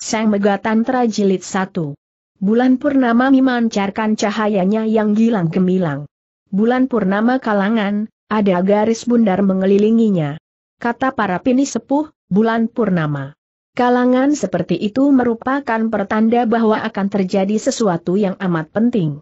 Sang Megatantra Jilid 1. Bulan Purnama memancarkan cahayanya yang gilang gemilang. Bulan Purnama kalangan, ada garis bundar mengelilinginya. Kata para pini sepuh, bulan Purnama. Kalangan seperti itu merupakan pertanda bahwa akan terjadi sesuatu yang amat penting.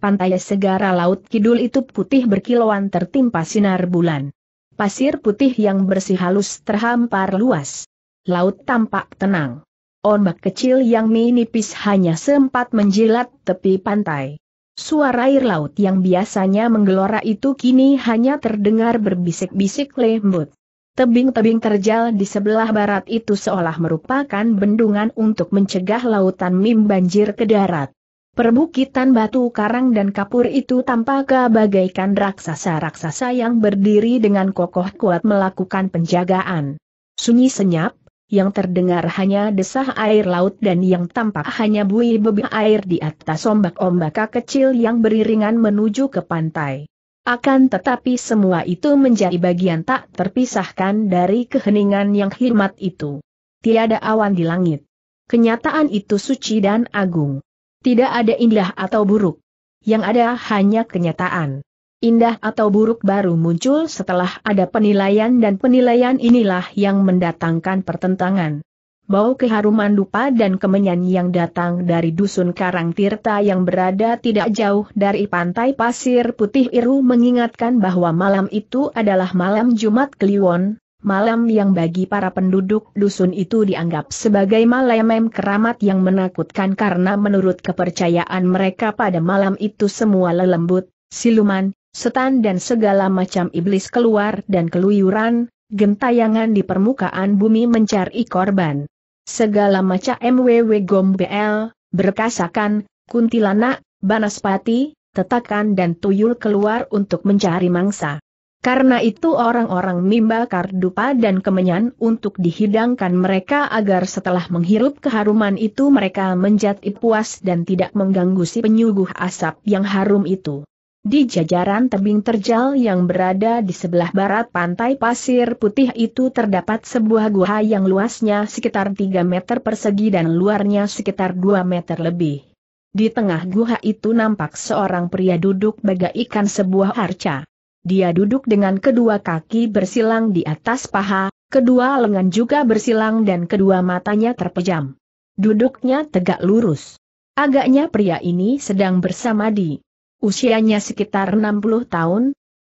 Pantai segara laut kidul itu putih berkilauan tertimpa sinar bulan. Pasir putih yang bersih halus terhampar luas. Laut tampak tenang. Ombak kecil yang menipis hanya sempat menjilat tepi pantai. Suara air laut yang biasanya menggelora itu kini hanya terdengar berbisik-bisik lembut. Tebing-tebing terjal di sebelah barat itu seolah merupakan bendungan untuk mencegah lautan mim banjir ke darat. Perbukitan batu karang dan kapur itu tampak bagaikan raksasa-raksasa yang berdiri dengan kokoh kuat melakukan penjagaan. Sunyi senyap, yang terdengar hanya desah air laut dan yang tampak hanya buih bebi air di atas ombak-ombak kecil yang beriringan menuju ke pantai. Akan tetapi semua itu menjadi bagian tak terpisahkan dari keheningan yang hikmat itu. Tiada awan di langit. Kenyataan itu suci dan agung. Tidak ada indah atau buruk. Yang ada hanya kenyataan indah atau buruk baru muncul setelah ada penilaian dan penilaian inilah yang mendatangkan pertentangan. Bau keharuman dupa dan kemenyan yang datang dari dusun Karang Tirta yang berada tidak jauh dari pantai pasir putih Iru mengingatkan bahwa malam itu adalah malam Jumat Kliwon, malam yang bagi para penduduk dusun itu dianggap sebagai malam keramat yang menakutkan karena menurut kepercayaan mereka pada malam itu semua lelembut, siluman, Setan dan segala macam iblis keluar dan keluyuran, gentayangan di permukaan bumi mencari korban. Segala macam MWW Gombel, berkasakan, kuntilanak, banaspati, tetakan dan tuyul keluar untuk mencari mangsa. Karena itu orang-orang mimba kardupa dan kemenyan untuk dihidangkan mereka agar setelah menghirup keharuman itu mereka menjadi puas dan tidak mengganggu si penyuguh asap yang harum itu. Di jajaran tebing terjal yang berada di sebelah barat pantai pasir putih itu terdapat sebuah gua yang luasnya sekitar 3 meter persegi dan luarnya sekitar 2 meter lebih. Di tengah gua itu nampak seorang pria duduk bagaikan sebuah arca. Dia duduk dengan kedua kaki bersilang di atas paha, kedua lengan juga bersilang dan kedua matanya terpejam. Duduknya tegak lurus. Agaknya pria ini sedang bersamadi usianya sekitar 60 tahun,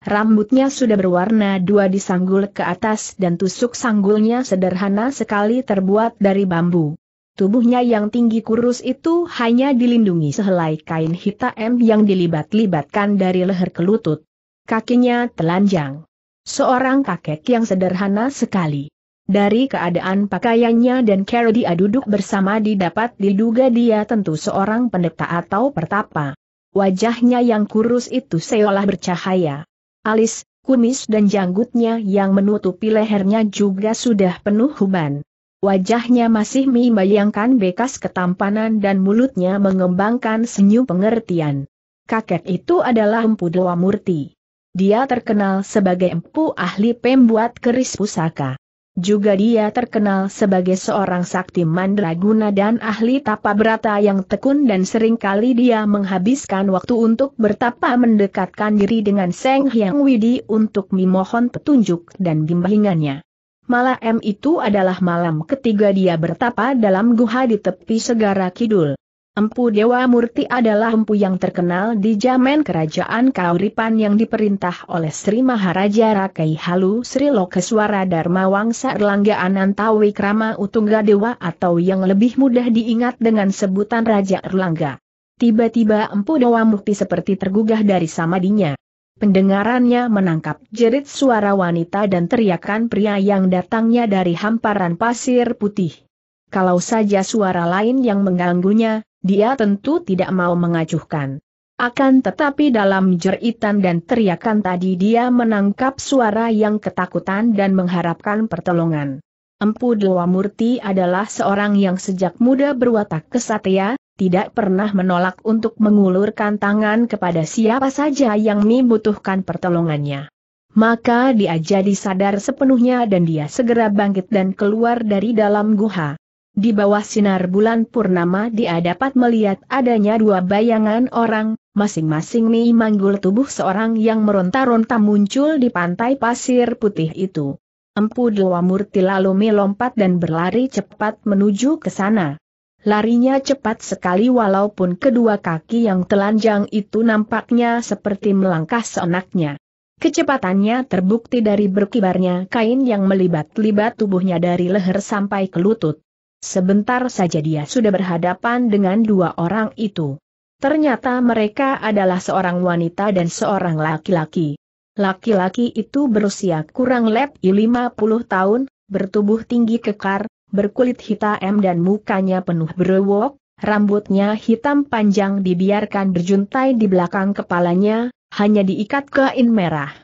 Rambutnya sudah berwarna dua disanggul ke atas dan tusuk sanggulnya sederhana sekali terbuat dari bambu. Tubuhnya yang tinggi kurus itu hanya dilindungi sehelai kain hitam yang dilibat-libatkan dari leher ke lutut. Kakinya telanjang. Seorang kakek yang sederhana sekali. Dari keadaan pakaiannya dan cara dia duduk bersama didapat diduga dia tentu seorang pendeta atau pertapa. Wajahnya yang kurus itu seolah bercahaya. Alis, kumis dan janggutnya yang menutupi lehernya juga sudah penuh huban. Wajahnya masih membayangkan bekas ketampanan dan mulutnya mengembangkan senyum pengertian. Kakek itu adalah Empu Dewa Murti. Dia terkenal sebagai empu ahli pembuat keris pusaka. Juga dia terkenal sebagai seorang sakti mandraguna dan ahli tapa berata yang tekun dan seringkali dia menghabiskan waktu untuk bertapa mendekatkan diri dengan Seng Hyang Widi untuk memohon petunjuk dan bimbingannya. Malam itu adalah malam ketiga dia bertapa dalam guha di tepi segara kidul. Empu Dewa Murti adalah empu yang terkenal di zaman kerajaan Kauripan yang diperintah oleh Sri Maharaja Rakai Halu Sri Lokeswara Dharma Wangsa Erlangga Anantawi Krama Utungga Dewa atau yang lebih mudah diingat dengan sebutan Raja Erlangga. Tiba-tiba Empu Dewa Murti seperti tergugah dari samadinya. Pendengarannya menangkap jerit suara wanita dan teriakan pria yang datangnya dari hamparan pasir putih. Kalau saja suara lain yang mengganggunya, dia tentu tidak mau mengacuhkan. Akan tetapi dalam jeritan dan teriakan tadi dia menangkap suara yang ketakutan dan mengharapkan pertolongan. Empu Dewa Murti adalah seorang yang sejak muda berwatak kesatria, tidak pernah menolak untuk mengulurkan tangan kepada siapa saja yang membutuhkan pertolongannya. Maka dia jadi sadar sepenuhnya dan dia segera bangkit dan keluar dari dalam guha. Di bawah sinar bulan purnama dia dapat melihat adanya dua bayangan orang, masing-masing mi manggul tubuh seorang yang meronta-ronta muncul di pantai pasir putih itu. Empu Dewa Murti lalu melompat dan berlari cepat menuju ke sana. Larinya cepat sekali walaupun kedua kaki yang telanjang itu nampaknya seperti melangkah seenaknya. Kecepatannya terbukti dari berkibarnya kain yang melibat-libat tubuhnya dari leher sampai ke lutut. Sebentar saja dia sudah berhadapan dengan dua orang itu. Ternyata mereka adalah seorang wanita dan seorang laki-laki. Laki-laki itu berusia kurang lebih 50 tahun, bertubuh tinggi kekar, berkulit hitam dan mukanya penuh berwok, rambutnya hitam panjang dibiarkan berjuntai di belakang kepalanya, hanya diikat kain merah.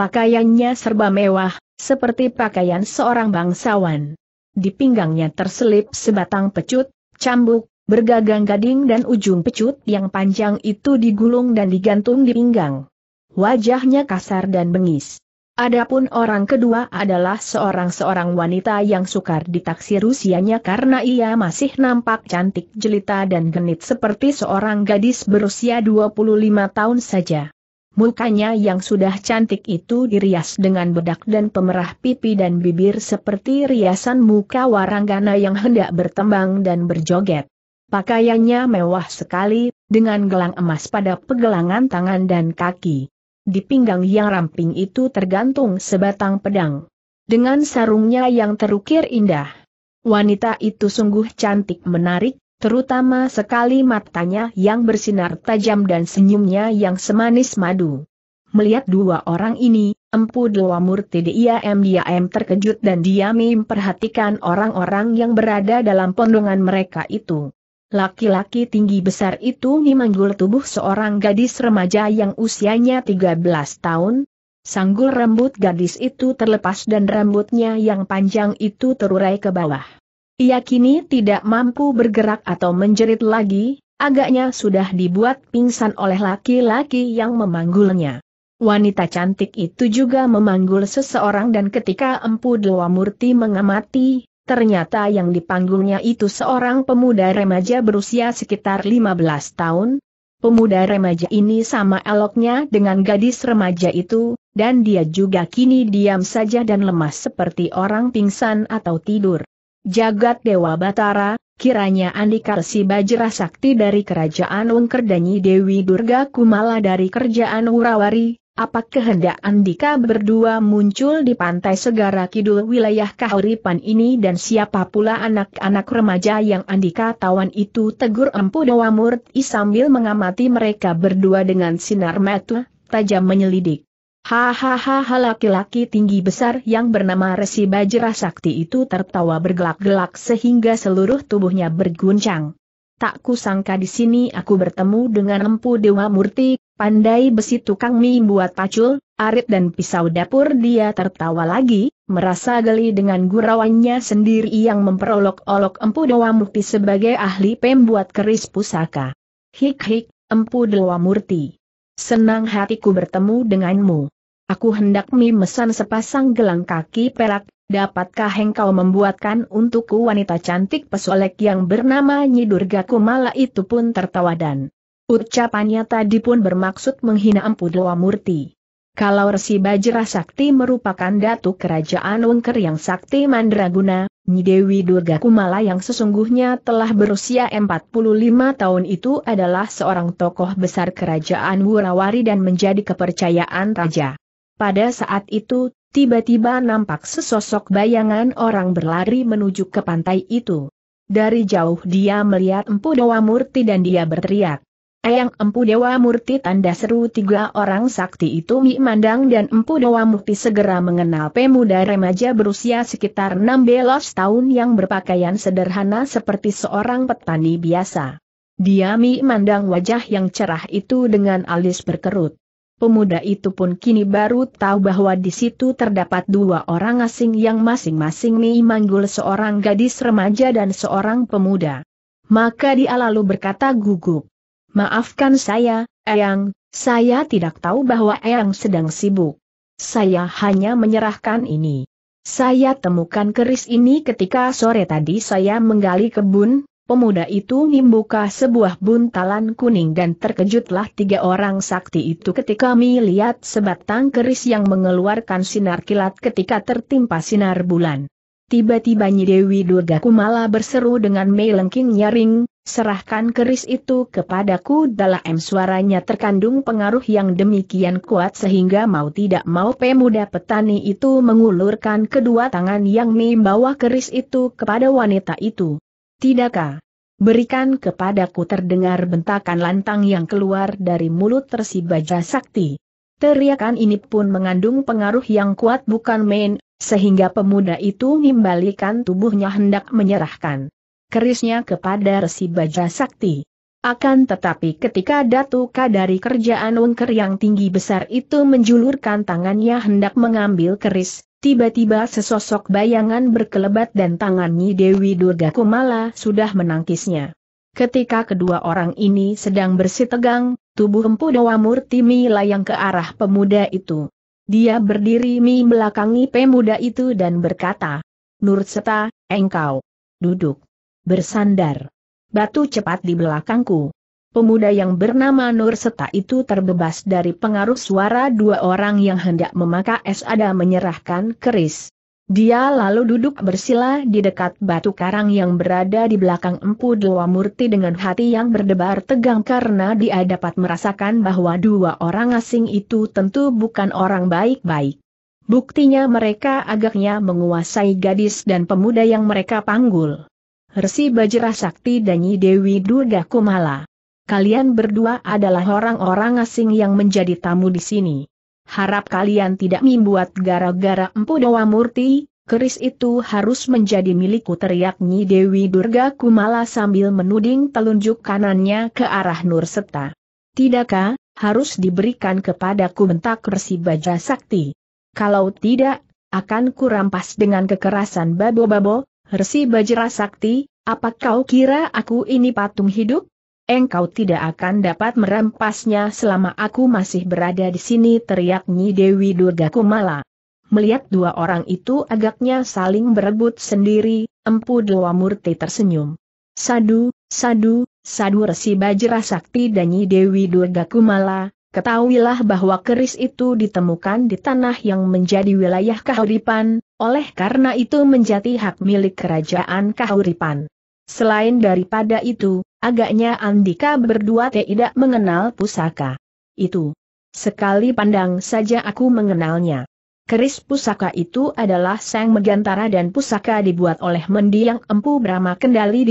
Pakaiannya serba mewah, seperti pakaian seorang bangsawan di pinggangnya terselip sebatang pecut, cambuk, bergagang gading dan ujung pecut yang panjang itu digulung dan digantung di pinggang. Wajahnya kasar dan bengis. Adapun orang kedua adalah seorang-seorang wanita yang sukar ditaksir usianya karena ia masih nampak cantik jelita dan genit seperti seorang gadis berusia 25 tahun saja. Mukanya yang sudah cantik itu dirias dengan bedak dan pemerah pipi dan bibir seperti riasan muka waranggana yang hendak bertembang dan berjoget. Pakaiannya mewah sekali, dengan gelang emas pada pegelangan tangan dan kaki. Di pinggang yang ramping itu tergantung sebatang pedang. Dengan sarungnya yang terukir indah. Wanita itu sungguh cantik menarik, terutama sekali matanya yang bersinar tajam dan senyumnya yang semanis madu. Melihat dua orang ini, Empu Dewa Murti diam-diam terkejut dan diam memperhatikan orang-orang yang berada dalam pondongan mereka itu. Laki-laki tinggi besar itu memanggul tubuh seorang gadis remaja yang usianya 13 tahun. Sanggul rambut gadis itu terlepas dan rambutnya yang panjang itu terurai ke bawah. Ia kini tidak mampu bergerak atau menjerit lagi, agaknya sudah dibuat pingsan oleh laki-laki yang memanggulnya. Wanita cantik itu juga memanggul seseorang dan ketika Empu Dewa Murti mengamati, ternyata yang dipanggulnya itu seorang pemuda remaja berusia sekitar 15 tahun. Pemuda remaja ini sama eloknya dengan gadis remaja itu, dan dia juga kini diam saja dan lemas seperti orang pingsan atau tidur. Jagat Dewa Batara, kiranya Andika Resi Bajra Sakti dari Kerajaan Wengkerdanyi Dewi Durga Kumala dari Kerajaan Urawari, apa kehendak Andika berdua muncul di pantai Segara Kidul wilayah Kahuripan ini dan siapa pula anak-anak remaja yang Andika tawan itu tegur Empu Dewa Murti sambil mengamati mereka berdua dengan sinar mata, tajam menyelidik. Hahaha laki-laki tinggi besar yang bernama Resi Bajra Sakti itu tertawa bergelak-gelak sehingga seluruh tubuhnya berguncang. Tak kusangka di sini aku bertemu dengan Empu Dewa Murti, pandai besi tukang mie buat pacul, arit dan pisau dapur dia tertawa lagi, merasa geli dengan gurauannya sendiri yang memperolok-olok Empu Dewa Murti sebagai ahli pembuat keris pusaka. Hik-hik, Empu Dewa Murti. Senang hatiku bertemu denganmu. Aku hendak memesan sepasang gelang kaki perak, dapatkah engkau membuatkan untukku wanita cantik pesolek yang bernama Nyi Durga Kumala itu pun tertawa dan ucapannya tadi pun bermaksud menghina Empu Dewa Murti. Kalau Resi Bajra Sakti merupakan datu kerajaan Wengker yang sakti mandraguna, Nyi Dewi Durga Kumala yang sesungguhnya telah berusia 45 tahun itu adalah seorang tokoh besar kerajaan Wurawari dan menjadi kepercayaan raja. Pada saat itu, tiba-tiba nampak sesosok bayangan orang berlari menuju ke pantai itu. Dari jauh dia melihat Empu Dewa Murti dan dia berteriak. Eyang Empu Dewa Murti tanda seru tiga orang sakti itu Mi Mandang dan Empu Dewa Murti segera mengenal pemuda remaja berusia sekitar enam belas tahun yang berpakaian sederhana seperti seorang petani biasa. Dia Mi Mandang wajah yang cerah itu dengan alis berkerut. Pemuda itu pun kini baru tahu bahwa di situ terdapat dua orang asing yang masing-masing memanggul seorang gadis remaja dan seorang pemuda. Maka dia lalu berkata gugup. Maafkan saya, Eyang, saya tidak tahu bahwa Eyang sedang sibuk. Saya hanya menyerahkan ini. Saya temukan keris ini ketika sore tadi saya menggali kebun, Pemuda itu membuka sebuah buntalan kuning dan terkejutlah tiga orang sakti itu ketika melihat sebatang keris yang mengeluarkan sinar kilat ketika tertimpa sinar bulan. Tiba-tiba nyi Dewi Durga Kumala berseru dengan melengking nyaring, serahkan keris itu kepadaku dalam suaranya terkandung pengaruh yang demikian kuat sehingga mau tidak mau pemuda petani itu mengulurkan kedua tangan yang membawa keris itu kepada wanita itu. Tidakkah? Berikan kepadaku terdengar bentakan lantang yang keluar dari mulut Baja sakti. Teriakan ini pun mengandung pengaruh yang kuat bukan main, sehingga pemuda itu membalikan tubuhnya hendak menyerahkan kerisnya kepada Resi Baja Sakti. Akan tetapi ketika Datuka dari kerjaan wengker yang tinggi besar itu menjulurkan tangannya hendak mengambil keris, Tiba-tiba sesosok bayangan berkelebat dan tangannya Dewi Durga Kumala sudah menangkisnya. Ketika kedua orang ini sedang bersitegang, tubuh Empu Dewa Murti melayang ke arah pemuda itu. Dia berdiri mi belakangi pemuda itu dan berkata, Nurseta, engkau, duduk, bersandar. Batu cepat di belakangku. Pemuda yang bernama Nur Seta itu terbebas dari pengaruh suara dua orang yang hendak memakai es ada menyerahkan keris. Dia lalu duduk bersila di dekat batu karang yang berada di belakang Empu Dewa Murti dengan hati yang berdebar tegang karena dia dapat merasakan bahwa dua orang asing itu tentu bukan orang baik-baik. Buktinya mereka agaknya menguasai gadis dan pemuda yang mereka panggul. Resi Bajra Sakti dan Nyi Dewi Durga Kumala kalian berdua adalah orang-orang asing yang menjadi tamu di sini. Harap kalian tidak membuat gara-gara Empu Dewa Murti, keris itu harus menjadi milikku teriak Nyi Dewi Durga Kumala sambil menuding telunjuk kanannya ke arah Nur Nurseta. Tidakkah, harus diberikan kepadaku bentak Resi Baja Sakti? Kalau tidak, akan kurampas dengan kekerasan babo-babo, Resi Bajra Sakti, apa kau kira aku ini patung hidup? engkau tidak akan dapat merampasnya selama aku masih berada di sini teriak Nyi Dewi Durga Kumala. Melihat dua orang itu agaknya saling berebut sendiri, Empu Dewa Murti tersenyum. Sadu, sadu, sadu resi bajra sakti dan Nyi Dewi Durga Kumala, ketahuilah bahwa keris itu ditemukan di tanah yang menjadi wilayah Kahuripan, oleh karena itu menjadi hak milik kerajaan Kahuripan. Selain daripada itu, Agaknya Andika berdua tidak mengenal pusaka. Itu. Sekali pandang saja aku mengenalnya. Keris pusaka itu adalah sang megantara dan pusaka dibuat oleh mendiang empu Brahma kendali di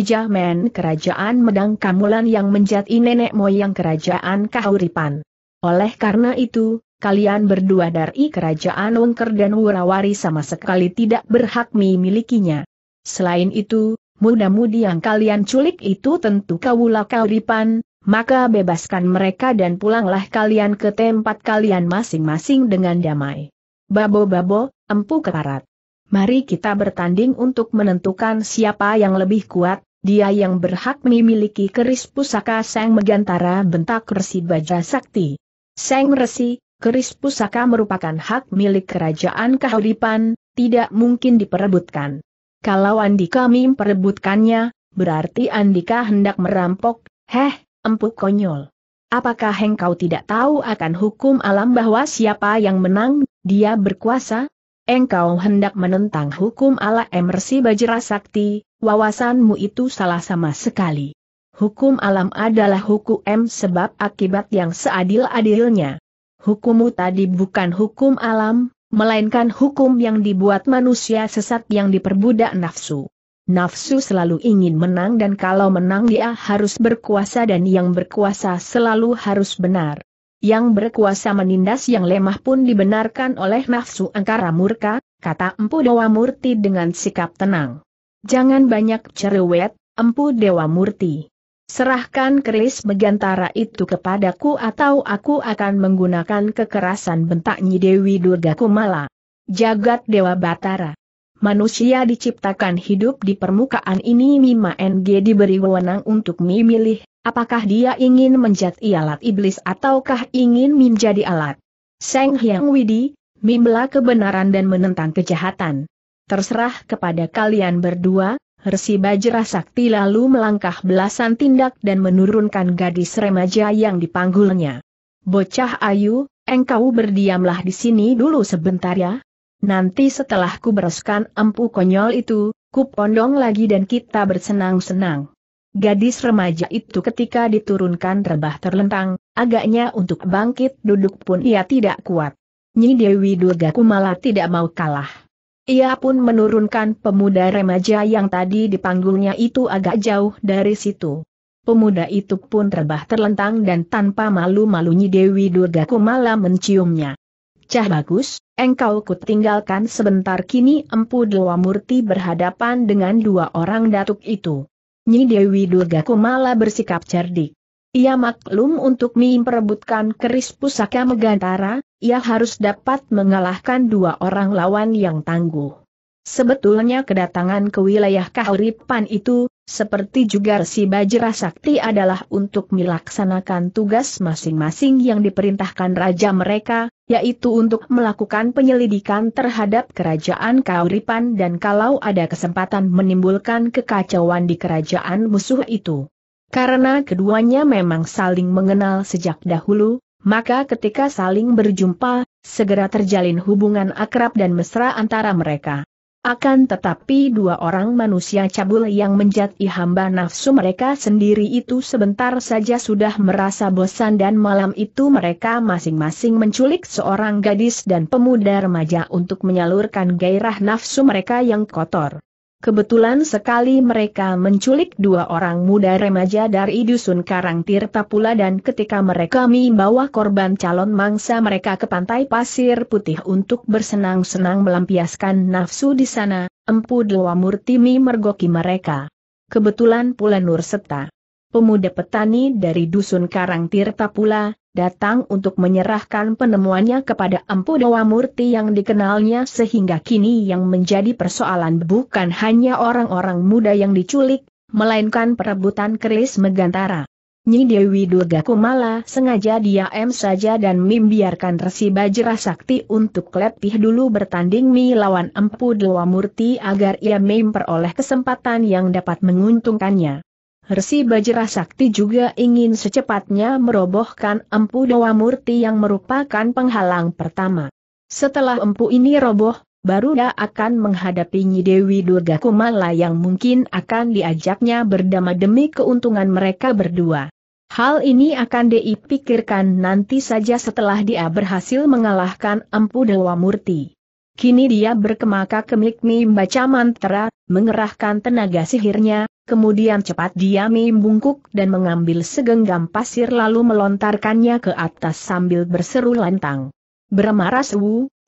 Kerajaan Medang Kamulan yang menjadi nenek moyang Kerajaan Kahuripan. Oleh karena itu, kalian berdua dari Kerajaan Wengker dan Wurawari sama sekali tidak berhak memilikinya. Selain itu, muda-mudi yang kalian culik itu tentu kaulah kauripan, maka bebaskan mereka dan pulanglah kalian ke tempat kalian masing-masing dengan damai. Babo-babo, empu keparat. Mari kita bertanding untuk menentukan siapa yang lebih kuat, dia yang berhak memiliki keris pusaka Seng Megantara bentak Resi Baja Sakti. Seng Resi, keris pusaka merupakan hak milik kerajaan kahuripan, tidak mungkin diperebutkan. Kalau Andika memperebutkannya, berarti Andika hendak merampok, heh, empuk konyol. Apakah engkau tidak tahu akan hukum alam bahwa siapa yang menang, dia berkuasa? Engkau hendak menentang hukum ala emersi bajra sakti, wawasanmu itu salah sama sekali. Hukum alam adalah hukum sebab akibat yang seadil-adilnya. Hukummu tadi bukan hukum alam, melainkan hukum yang dibuat manusia sesat yang diperbudak nafsu. Nafsu selalu ingin menang dan kalau menang dia harus berkuasa dan yang berkuasa selalu harus benar. Yang berkuasa menindas yang lemah pun dibenarkan oleh nafsu angkara murka, kata Empu Dewa Murti dengan sikap tenang. Jangan banyak cerewet, Empu Dewa Murti. Serahkan keris megantara itu kepadaku atau aku akan menggunakan kekerasan bentak Nyi Dewi Durga Kumala. Jagat Dewa Batara. Manusia diciptakan hidup di permukaan ini Mima NG diberi wewenang untuk memilih, apakah dia ingin menjadi alat iblis ataukah ingin menjadi alat. Seng Hyang Widi, Mimla kebenaran dan menentang kejahatan. Terserah kepada kalian berdua, Resi Bajra Sakti lalu melangkah belasan tindak dan menurunkan gadis remaja yang dipanggulnya. Bocah Ayu, engkau berdiamlah di sini dulu sebentar ya. Nanti setelah ku bereskan empu konyol itu, ku pondong lagi dan kita bersenang-senang. Gadis remaja itu ketika diturunkan rebah terlentang, agaknya untuk bangkit duduk pun ia tidak kuat. Nyi Dewi Durga Kumala tidak mau kalah. Ia pun menurunkan pemuda remaja yang tadi dipanggulnya itu agak jauh dari situ. Pemuda itu pun terbah terlentang dan tanpa malu-malunya Dewi Durga Kumala menciumnya. Cah bagus, engkau kutinggalkan sebentar kini Empu Dewa Murti berhadapan dengan dua orang datuk itu. Nyi Dewi Durga Kumala bersikap cerdik. Ia maklum untuk memperebutkan keris pusaka Megantara, ia harus dapat mengalahkan dua orang lawan yang tangguh. Sebetulnya kedatangan ke wilayah Kahuripan itu, seperti juga si Bajra Sakti adalah untuk melaksanakan tugas masing-masing yang diperintahkan raja mereka, yaitu untuk melakukan penyelidikan terhadap kerajaan Kahuripan dan kalau ada kesempatan menimbulkan kekacauan di kerajaan musuh itu karena keduanya memang saling mengenal sejak dahulu, maka ketika saling berjumpa, segera terjalin hubungan akrab dan mesra antara mereka. Akan tetapi dua orang manusia cabul yang menjadi hamba nafsu mereka sendiri itu sebentar saja sudah merasa bosan dan malam itu mereka masing-masing menculik seorang gadis dan pemuda remaja untuk menyalurkan gairah nafsu mereka yang kotor. Kebetulan sekali mereka menculik dua orang muda remaja dari dusun Karang Tirta pula dan ketika mereka membawa korban calon mangsa mereka ke pantai pasir putih untuk bersenang-senang melampiaskan nafsu di sana, Empu Dewa Murtimi mergoki mereka. Kebetulan pula Nur Seta. Pemuda petani dari dusun Karang Tirta pula, datang untuk menyerahkan penemuannya kepada Empu Dewa Murti yang dikenalnya sehingga kini yang menjadi persoalan bukan hanya orang-orang muda yang diculik, melainkan perebutan keris Megantara. Nyi Dewi Durga Kumala sengaja diam saja dan membiarkan Resi Bajra Sakti untuk letih dulu bertanding Mi lawan Empu Dewa Murti agar ia memperoleh kesempatan yang dapat menguntungkannya. Resi Bajra Sakti juga ingin secepatnya merobohkan Empu Dewa Murti yang merupakan penghalang pertama. Setelah empu ini roboh, baru dia akan menghadapi Dewi Durga Kumala yang mungkin akan diajaknya berdamai demi keuntungan mereka berdua. Hal ini akan dipikirkan nanti saja setelah dia berhasil mengalahkan Empu Dewa Murti. Kini dia berkemaka kemik membaca mantra, mengerahkan tenaga sihirnya, kemudian cepat dia membungkuk dan mengambil segenggam pasir lalu melontarkannya ke atas sambil berseru lantang. Bermaras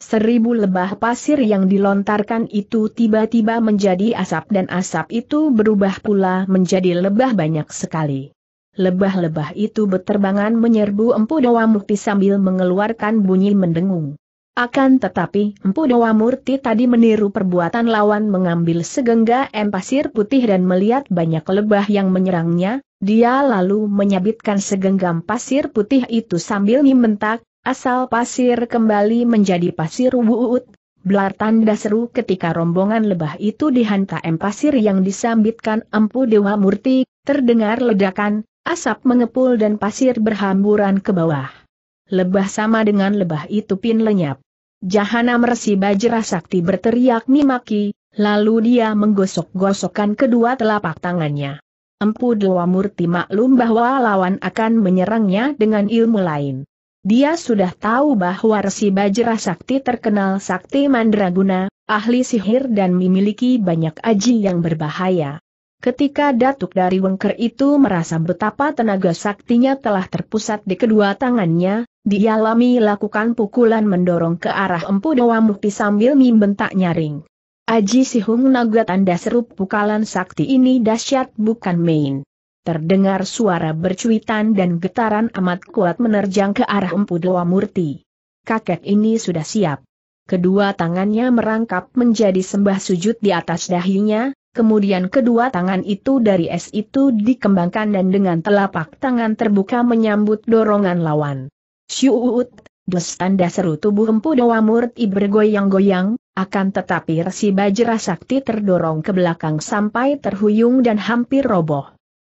seribu lebah pasir yang dilontarkan itu tiba-tiba menjadi asap dan asap itu berubah pula menjadi lebah banyak sekali. Lebah-lebah itu beterbangan menyerbu Empu Dewa Mukti sambil mengeluarkan bunyi mendengung. Akan tetapi Empu Dewa Murti tadi meniru perbuatan lawan mengambil segenggam pasir putih dan melihat banyak lebah yang menyerangnya, dia lalu menyabitkan segenggam pasir putih itu sambil membentak, asal pasir kembali menjadi pasir wuut. Belar tanda seru ketika rombongan lebah itu dihantam pasir yang disambitkan Empu Dewa Murti, terdengar ledakan, asap mengepul dan pasir berhamburan ke bawah. Lebah sama dengan lebah itu pin lenyap. Jahana mersi bajra sakti berteriak nimaki, lalu dia menggosok-gosokkan kedua telapak tangannya. Empu Dewa Murti maklum bahwa lawan akan menyerangnya dengan ilmu lain. Dia sudah tahu bahwa Resi Bajra Sakti terkenal Sakti Mandraguna, ahli sihir dan memiliki banyak aji yang berbahaya. Ketika datuk dari Wengker itu merasa betapa tenaga saktinya telah terpusat di kedua tangannya, dialami lakukan pukulan mendorong ke arah Empu Dewa Mukti sambil membentak nyaring. Aji Sihung naga tanda seru pukulan sakti ini dahsyat bukan main. Terdengar suara bercuitan dan getaran amat kuat menerjang ke arah Empu Dewa Murti. Kakek ini sudah siap. Kedua tangannya merangkap menjadi sembah sujud di atas dahinya, Kemudian kedua tangan itu dari es itu dikembangkan dan dengan telapak tangan terbuka menyambut dorongan lawan. Syuut, des tanda seru tubuh empu doa Murti bergoyang-goyang, akan tetapi resi bajra sakti terdorong ke belakang sampai terhuyung dan hampir roboh.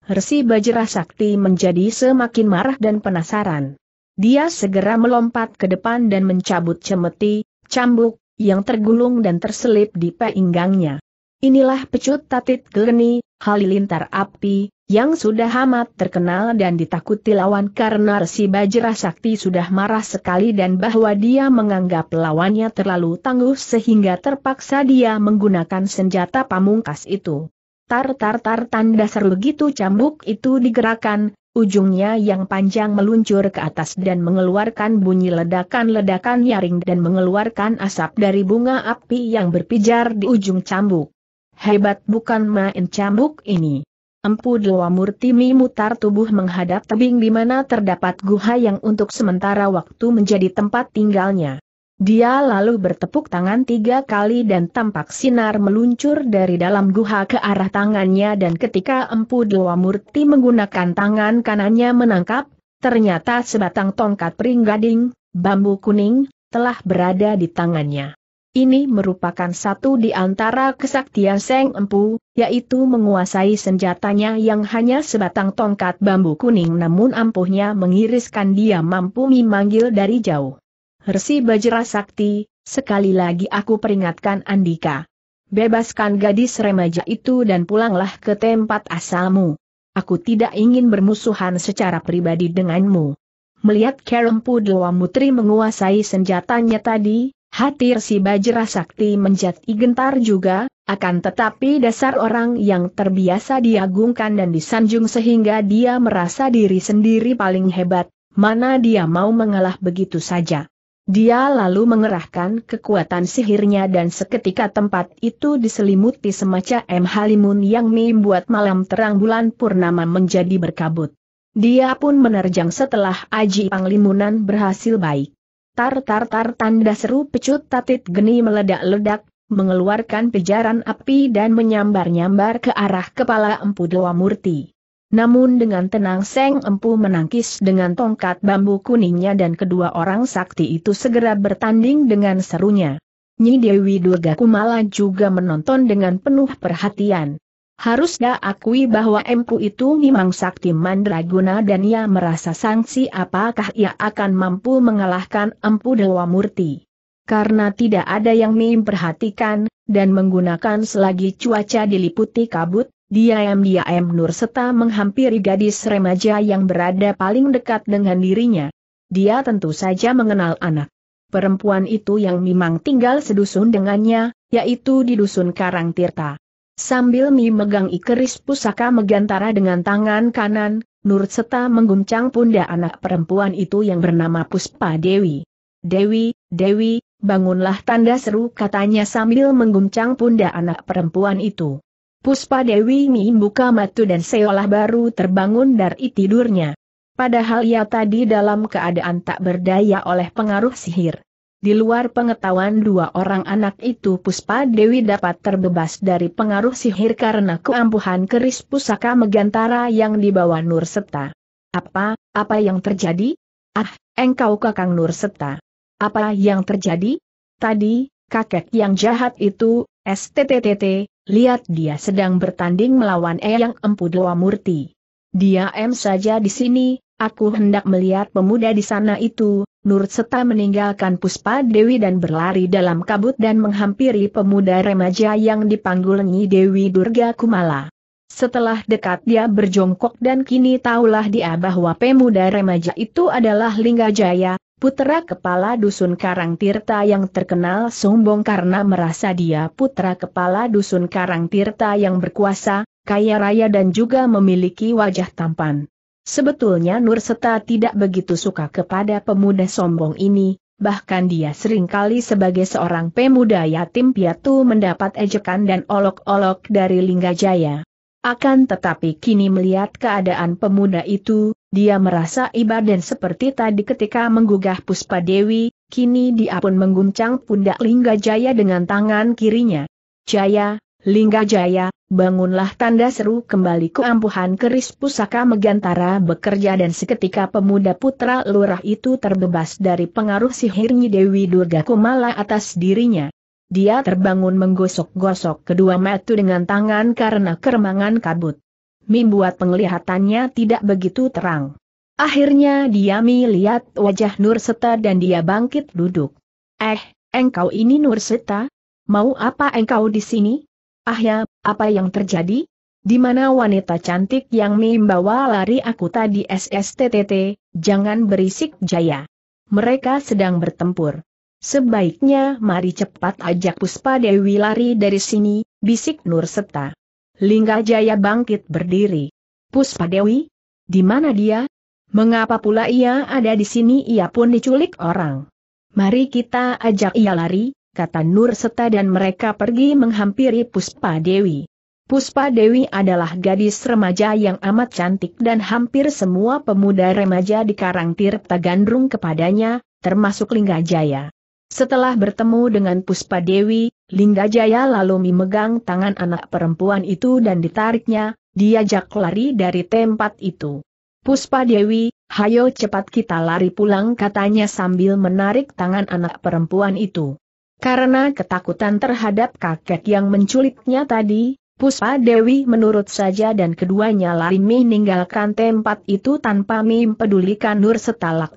Resi bajra sakti menjadi semakin marah dan penasaran. Dia segera melompat ke depan dan mencabut cemeti, cambuk, yang tergulung dan terselip di pinggangnya. Inilah pecut tatit geleni, halilintar api, yang sudah amat terkenal dan ditakuti lawan karena Resi Bajra Sakti sudah marah sekali dan bahwa dia menganggap lawannya terlalu tangguh sehingga terpaksa dia menggunakan senjata pamungkas itu. Tar-tar-tar tanda seru gitu cambuk itu digerakkan, ujungnya yang panjang meluncur ke atas dan mengeluarkan bunyi ledakan-ledakan nyaring dan mengeluarkan asap dari bunga api yang berpijar di ujung cambuk. Hebat bukan main cambuk ini. Empu Dewa Murti memutar tubuh menghadap tebing di mana terdapat guha yang untuk sementara waktu menjadi tempat tinggalnya. Dia lalu bertepuk tangan tiga kali dan tampak sinar meluncur dari dalam guha ke arah tangannya dan ketika Empu Dewa Murti menggunakan tangan kanannya menangkap, ternyata sebatang tongkat pering bambu kuning, telah berada di tangannya. Ini merupakan satu di antara kesaktian Seng Empu, yaitu menguasai senjatanya yang hanya sebatang tongkat bambu kuning namun ampuhnya mengiriskan dia mampu memanggil dari jauh. Resi Bajra Sakti, sekali lagi aku peringatkan Andika. Bebaskan gadis remaja itu dan pulanglah ke tempat asalmu. Aku tidak ingin bermusuhan secara pribadi denganmu. Melihat Kerempu Dewa Mutri menguasai senjatanya tadi, Hati Resi Bajra Sakti menjadi gentar juga, akan tetapi dasar orang yang terbiasa diagungkan dan disanjung sehingga dia merasa diri sendiri paling hebat, mana dia mau mengalah begitu saja. Dia lalu mengerahkan kekuatan sihirnya dan seketika tempat itu diselimuti semacam halimun yang membuat malam terang bulan purnama menjadi berkabut. Dia pun menerjang setelah Aji Panglimunan berhasil baik. Tar tar tar tanda seru pecut tatit geni meledak-ledak, mengeluarkan pejaran api dan menyambar-nyambar ke arah kepala Empu Dewa Murti. Namun dengan tenang Seng Empu menangkis dengan tongkat bambu kuningnya dan kedua orang sakti itu segera bertanding dengan serunya. Nyi Dewi Durga Kumala juga menonton dengan penuh perhatian. Harusnya akui bahwa empu itu memang sakti mandraguna dan ia merasa sanksi. apakah ia akan mampu mengalahkan empu Dewa Murti. Karena tidak ada yang memperhatikan, dan menggunakan selagi cuaca diliputi kabut, diam-diam Nur serta menghampiri gadis remaja yang berada paling dekat dengan dirinya. Dia tentu saja mengenal anak perempuan itu yang memang tinggal sedusun dengannya, yaitu di dusun Karang Tirta. Sambil Mi megang ikeris pusaka megantara dengan tangan kanan, Nur Seta mengguncang pundak anak perempuan itu yang bernama Puspa Dewi. Dewi, Dewi, bangunlah tanda seru katanya sambil mengguncang pundak anak perempuan itu. Puspa Dewi Mi buka matu dan seolah baru terbangun dari tidurnya. Padahal ia tadi dalam keadaan tak berdaya oleh pengaruh sihir. Di luar pengetahuan dua orang anak itu Puspa Dewi dapat terbebas dari pengaruh sihir karena keampuhan keris pusaka megantara yang dibawa Nur Seta. Apa, apa yang terjadi? Ah, engkau kakang Nur Seta. Apa yang terjadi? Tadi, kakek yang jahat itu, STTTT, lihat dia sedang bertanding melawan Eyang Empu Dewa Murti. Dia em saja di sini, aku hendak melihat pemuda di sana itu, Nur Seta meninggalkan Puspa Dewi dan berlari dalam kabut dan menghampiri pemuda remaja yang dipanggulengi Dewi Durga Kumala. Setelah dekat dia berjongkok dan kini taulah dia bahwa pemuda remaja itu adalah Lingga Jaya, putra kepala dusun Karangtirta yang terkenal sombong karena merasa dia putra kepala dusun Karangtirta yang berkuasa, kaya raya dan juga memiliki wajah tampan. Sebetulnya Nur Seta tidak begitu suka kepada pemuda sombong ini, bahkan dia seringkali sebagai seorang pemuda yatim piatu mendapat ejekan dan olok-olok dari Linggajaya. Akan tetapi kini melihat keadaan pemuda itu, dia merasa iba dan seperti tadi ketika menggugah Puspa Dewi, kini dia pun mengguncang pundak Linggajaya dengan tangan kirinya. Jaya, Lingga Jaya, bangunlah tanda seru kembali keampuhan keris pusaka Megantara bekerja dan seketika pemuda putra lurah itu terbebas dari pengaruh sihirnya Dewi Durga Kumala atas dirinya. Dia terbangun menggosok-gosok kedua metu dengan tangan karena keremangan kabut. Membuat penglihatannya tidak begitu terang. Akhirnya dia melihat wajah Nurseta dan dia bangkit duduk. Eh, engkau ini Nurseta? Mau apa engkau di sini? Ah ya, apa yang terjadi? Di mana wanita cantik yang membawa lari aku tadi SSTTT, jangan berisik jaya. Mereka sedang bertempur. Sebaiknya mari cepat ajak Puspa Dewi lari dari sini, bisik Nur Seta. Lingga Jaya bangkit berdiri. Puspa Dewi? Di mana dia? Mengapa pula ia ada di sini ia pun diculik orang? Mari kita ajak ia lari, kata Nur Seta dan mereka pergi menghampiri Puspa Dewi. Puspa Dewi adalah gadis remaja yang amat cantik dan hampir semua pemuda remaja di Karang Tirta gandrung kepadanya, termasuk Linggajaya. Setelah bertemu dengan Puspa Dewi, Linggajaya lalu memegang tangan anak perempuan itu dan ditariknya, diajak lari dari tempat itu. Puspa Dewi, hayo cepat kita lari pulang katanya sambil menarik tangan anak perempuan itu. Karena ketakutan terhadap kakek yang menculiknya tadi, Puspa Dewi menurut saja dan keduanya lari meninggalkan tempat itu tanpa mempedulikan Nur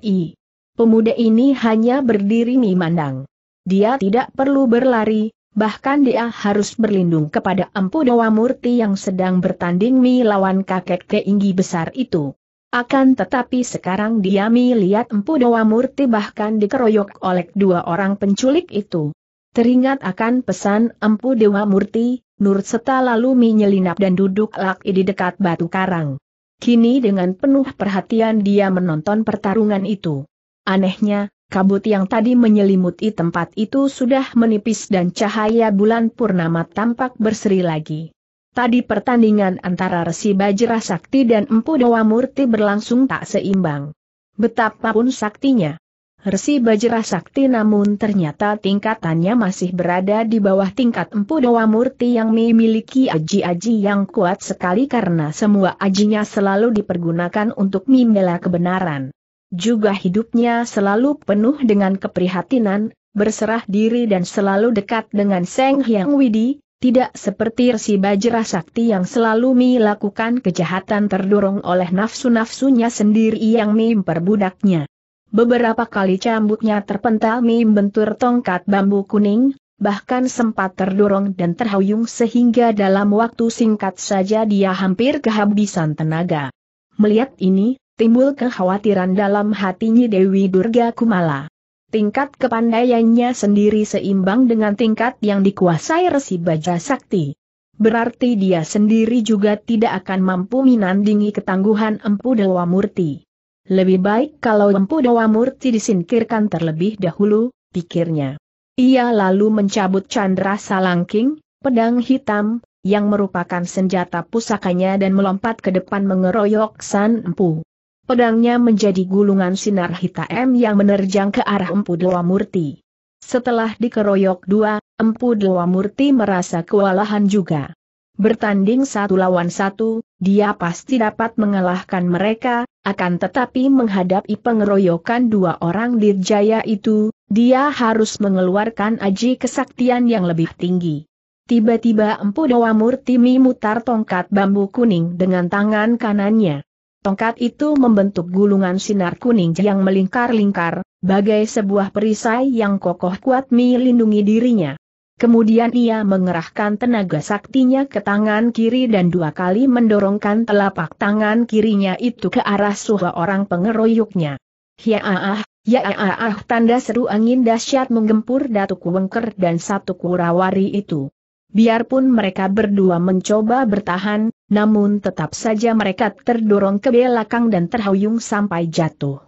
I. Pemuda ini hanya berdiri memandang. Dia tidak perlu berlari, bahkan dia harus berlindung kepada Empu Dewa Murti yang sedang bertanding melawan kakek keinggi besar itu. Akan tetapi sekarang dia lihat Empu Dewa Murti bahkan dikeroyok oleh dua orang penculik itu. Teringat akan pesan Empu Dewa Murti, Nur Seta lalu menyelinap dan duduk laki di dekat batu karang. Kini dengan penuh perhatian dia menonton pertarungan itu. Anehnya, kabut yang tadi menyelimuti tempat itu sudah menipis dan cahaya bulan purnama tampak berseri lagi. Tadi pertandingan antara Resi Bajra Sakti dan Empu Dewa Murti berlangsung tak seimbang. Betapapun saktinya. Resi Bajra Sakti namun ternyata tingkatannya masih berada di bawah tingkat Empu Dewa Murti yang memiliki aji-aji yang kuat sekali karena semua ajinya selalu dipergunakan untuk membela kebenaran. Juga hidupnya selalu penuh dengan keprihatinan, berserah diri dan selalu dekat dengan Seng Hyang Widi, tidak seperti Resi Bajra Sakti yang selalu melakukan kejahatan terdorong oleh nafsu-nafsunya sendiri yang memperbudaknya. Beberapa kali cambuknya terpental membentur tongkat bambu kuning, bahkan sempat terdorong dan terhuyung sehingga dalam waktu singkat saja dia hampir kehabisan tenaga. Melihat ini, timbul kekhawatiran dalam hatinya Dewi Durga Kumala. Tingkat kepandaiannya sendiri seimbang dengan tingkat yang dikuasai Resi Baja Sakti. Berarti dia sendiri juga tidak akan mampu menandingi ketangguhan Empu Dewa Murti. Lebih baik kalau Empu Dewa Murti disingkirkan terlebih dahulu, pikirnya. Ia lalu mencabut Chandra Salangking, pedang hitam, yang merupakan senjata pusakanya dan melompat ke depan mengeroyok San Empu pedangnya menjadi gulungan sinar hitam yang menerjang ke arah Empu Dewa Murti. Setelah dikeroyok dua, Empu Dewa Murti merasa kewalahan juga. Bertanding satu lawan satu, dia pasti dapat mengalahkan mereka, akan tetapi menghadapi pengeroyokan dua orang dirjaya itu, dia harus mengeluarkan aji kesaktian yang lebih tinggi. Tiba-tiba Empu Dewa Murti memutar tongkat bambu kuning dengan tangan kanannya. Tongkat itu membentuk gulungan sinar kuning yang melingkar-lingkar, bagai sebuah perisai yang kokoh kuat melindungi dirinya. Kemudian ia mengerahkan tenaga saktinya ke tangan kiri dan dua kali mendorongkan telapak tangan kirinya itu ke arah suha orang pengeroyoknya. ah ah! tanda seru angin dahsyat menggempur Datuk Wengker dan satu kurawari itu. Biarpun mereka berdua mencoba bertahan, namun tetap saja mereka terdorong ke belakang dan terhuyung sampai jatuh.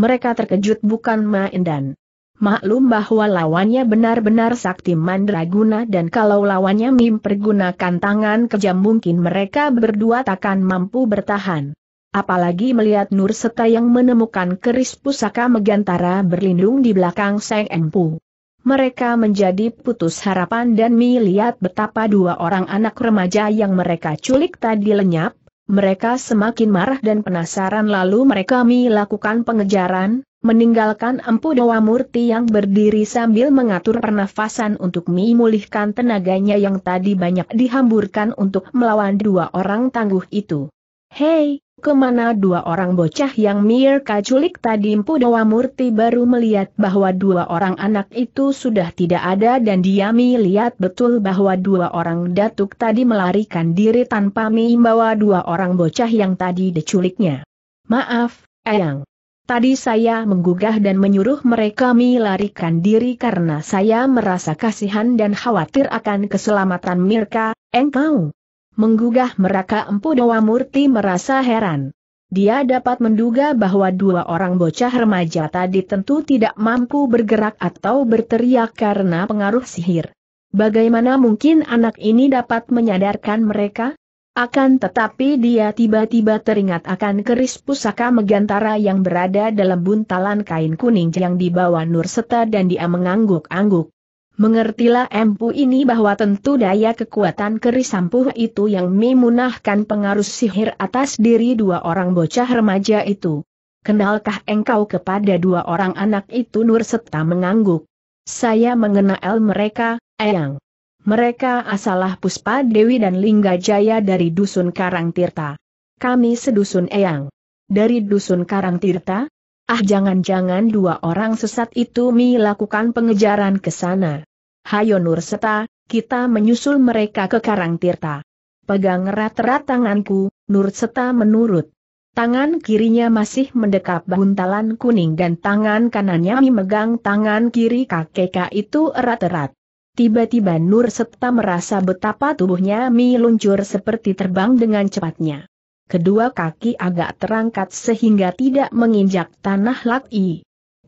Mereka terkejut bukan main dan maklum bahwa lawannya benar-benar sakti mandraguna dan kalau lawannya mempergunakan tangan kejam mungkin mereka berdua takkan mampu bertahan. Apalagi melihat Nur Seta yang menemukan keris pusaka Megantara berlindung di belakang Seng Empu mereka menjadi putus harapan dan melihat betapa dua orang anak remaja yang mereka culik tadi lenyap, mereka semakin marah dan penasaran lalu mereka melakukan pengejaran, meninggalkan Empu Dewa Murti yang berdiri sambil mengatur pernafasan untuk memulihkan tenaganya yang tadi banyak dihamburkan untuk melawan dua orang tangguh itu. Hei, kemana dua orang bocah yang Mirka culik tadi Mpu Murti baru melihat bahwa dua orang anak itu sudah tidak ada dan dia melihat betul bahwa dua orang datuk tadi melarikan diri tanpa membawa dua orang bocah yang tadi diculiknya. Maaf, Eyang. Tadi saya menggugah dan menyuruh mereka melarikan diri karena saya merasa kasihan dan khawatir akan keselamatan Mirka, engkau. Menggugah mereka, Empu Dewa Murti merasa heran. Dia dapat menduga bahwa dua orang bocah remaja tadi tentu tidak mampu bergerak atau berteriak karena pengaruh sihir. Bagaimana mungkin anak ini dapat menyadarkan mereka? Akan tetapi dia tiba-tiba teringat akan keris pusaka megantara yang berada dalam buntalan kain kuning yang dibawa Nur Seta dan dia mengangguk-angguk. Mengertilah empu ini bahwa tentu daya kekuatan keris sampuh itu yang memunahkan pengaruh sihir atas diri dua orang bocah remaja itu. Kenalkah engkau kepada dua orang anak itu Nur serta mengangguk. Saya mengenal mereka, Eyang. Mereka asalah Puspa Dewi dan Lingga Jaya dari Dusun Karang Tirta. Kami sedusun Eyang. Dari Dusun Karang Tirta, Ah jangan-jangan dua orang sesat itu melakukan pengejaran ke sana. Hayo Nur Seta, kita menyusul mereka ke Karang Tirta. Pegang erat-erat tanganku, Nur Seta menurut. Tangan kirinya masih mendekap buntalan kuning dan tangan kanannya memegang tangan kiri kakek itu erat-erat. Tiba-tiba Nur Seta merasa betapa tubuhnya meluncur seperti terbang dengan cepatnya kedua kaki agak terangkat sehingga tidak menginjak tanah laki.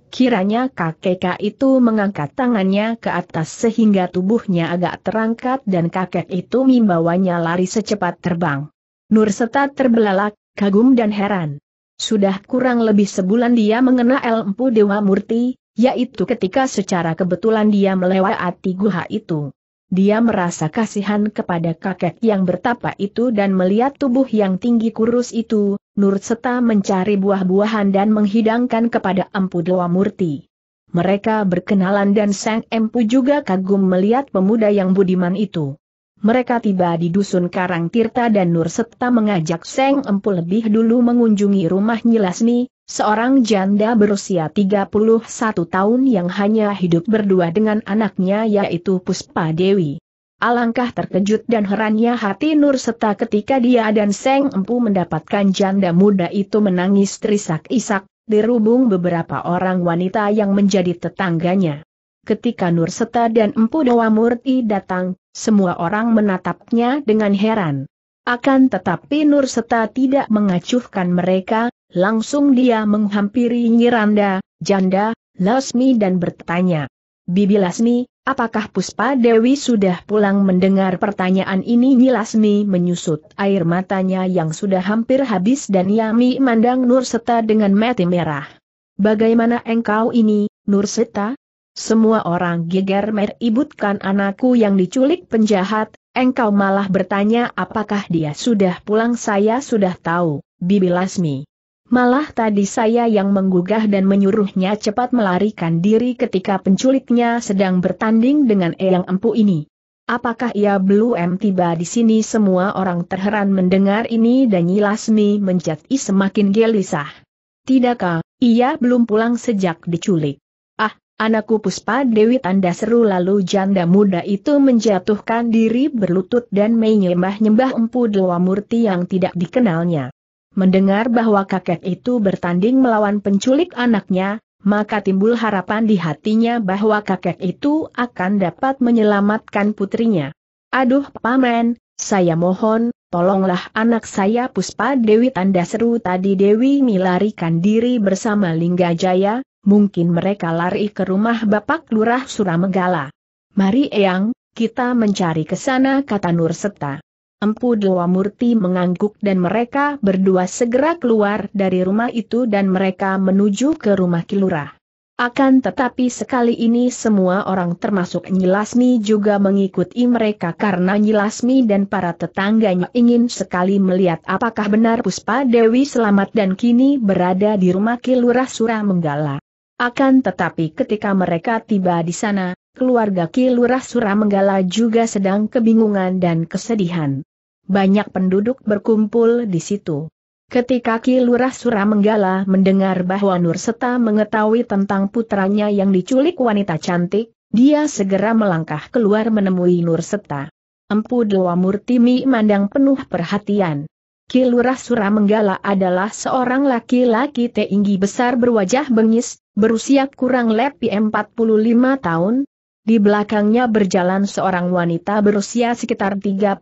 Kiranya kakek itu mengangkat tangannya ke atas sehingga tubuhnya agak terangkat dan kakek itu membawanya lari secepat terbang. Nurseta terbelalak, kagum dan heran. Sudah kurang lebih sebulan dia mengenal Empu Dewa Murti, yaitu ketika secara kebetulan dia melewati guha itu. Dia merasa kasihan kepada kakek yang bertapa itu dan melihat tubuh yang tinggi kurus itu, Nur serta mencari buah-buahan dan menghidangkan kepada Empu Dewa Murti. Mereka berkenalan dan Sang Empu juga kagum melihat pemuda yang budiman itu. Mereka tiba di dusun Karang Tirta dan Nur Seta mengajak Sang Empu lebih dulu mengunjungi rumah Nyilasni, Seorang janda berusia 31 tahun yang hanya hidup berdua dengan anaknya yaitu Puspa Dewi. Alangkah terkejut dan herannya hati Nur Seta ketika dia dan Seng Empu mendapatkan janda muda itu menangis terisak-isak, dirubung beberapa orang wanita yang menjadi tetangganya. Ketika Nur Seta dan Empu Dewa Murti datang, semua orang menatapnya dengan heran. Akan tetapi Nur Seta tidak mengacuhkan mereka, langsung dia menghampiri Nyiranda, janda, Lasmi dan bertanya. Bibi Lasmi, apakah Puspa Dewi sudah pulang mendengar pertanyaan ini? Nyi Lasmi menyusut air matanya yang sudah hampir habis dan Yami mandang Nur Seta dengan mati merah. Bagaimana engkau ini, Nur Seta? Semua orang geger meributkan anakku yang diculik penjahat, engkau malah bertanya apakah dia sudah pulang saya sudah tahu, Bibi Lasmi. Malah tadi saya yang menggugah dan menyuruhnya cepat melarikan diri ketika penculiknya sedang bertanding dengan Eyang Empu ini. Apakah ia belum tiba di sini semua orang terheran mendengar ini dan Nyi Lasmi menjadi semakin gelisah. Tidakkah, ia belum pulang sejak diculik. Anakku Puspa Dewi tanda seru lalu janda muda itu menjatuhkan diri berlutut dan menyembah-nyembah empu Dewa Murti yang tidak dikenalnya. Mendengar bahwa kakek itu bertanding melawan penculik anaknya, maka timbul harapan di hatinya bahwa kakek itu akan dapat menyelamatkan putrinya. Aduh paman, saya mohon, tolonglah anak saya Puspa Dewi tanda seru tadi Dewi melarikan diri bersama Lingga Jaya, mungkin mereka lari ke rumah Bapak Lurah Suramegala. Mari Eyang, kita mencari ke sana kata Nur Seta. Empu Dewa Murti mengangguk dan mereka berdua segera keluar dari rumah itu dan mereka menuju ke rumah Kilurah. Akan tetapi sekali ini semua orang termasuk Nyilasmi juga mengikuti mereka karena Nyilasmi dan para tetangganya ingin sekali melihat apakah benar Puspa Dewi selamat dan kini berada di rumah Kilurah Suramenggalak. Akan tetapi ketika mereka tiba di sana, keluarga Ki Lurah juga sedang kebingungan dan kesedihan. Banyak penduduk berkumpul di situ. Ketika Ki Lurah mendengar bahwa Nur Seta mengetahui tentang putranya yang diculik wanita cantik, dia segera melangkah keluar menemui Nur Seta. Empu Dewa Murtimi mandang penuh perhatian. Kilurah Suramenggala adalah seorang laki-laki tinggi besar berwajah bengis, berusia kurang lebih 45 tahun. Di belakangnya berjalan seorang wanita berusia sekitar 35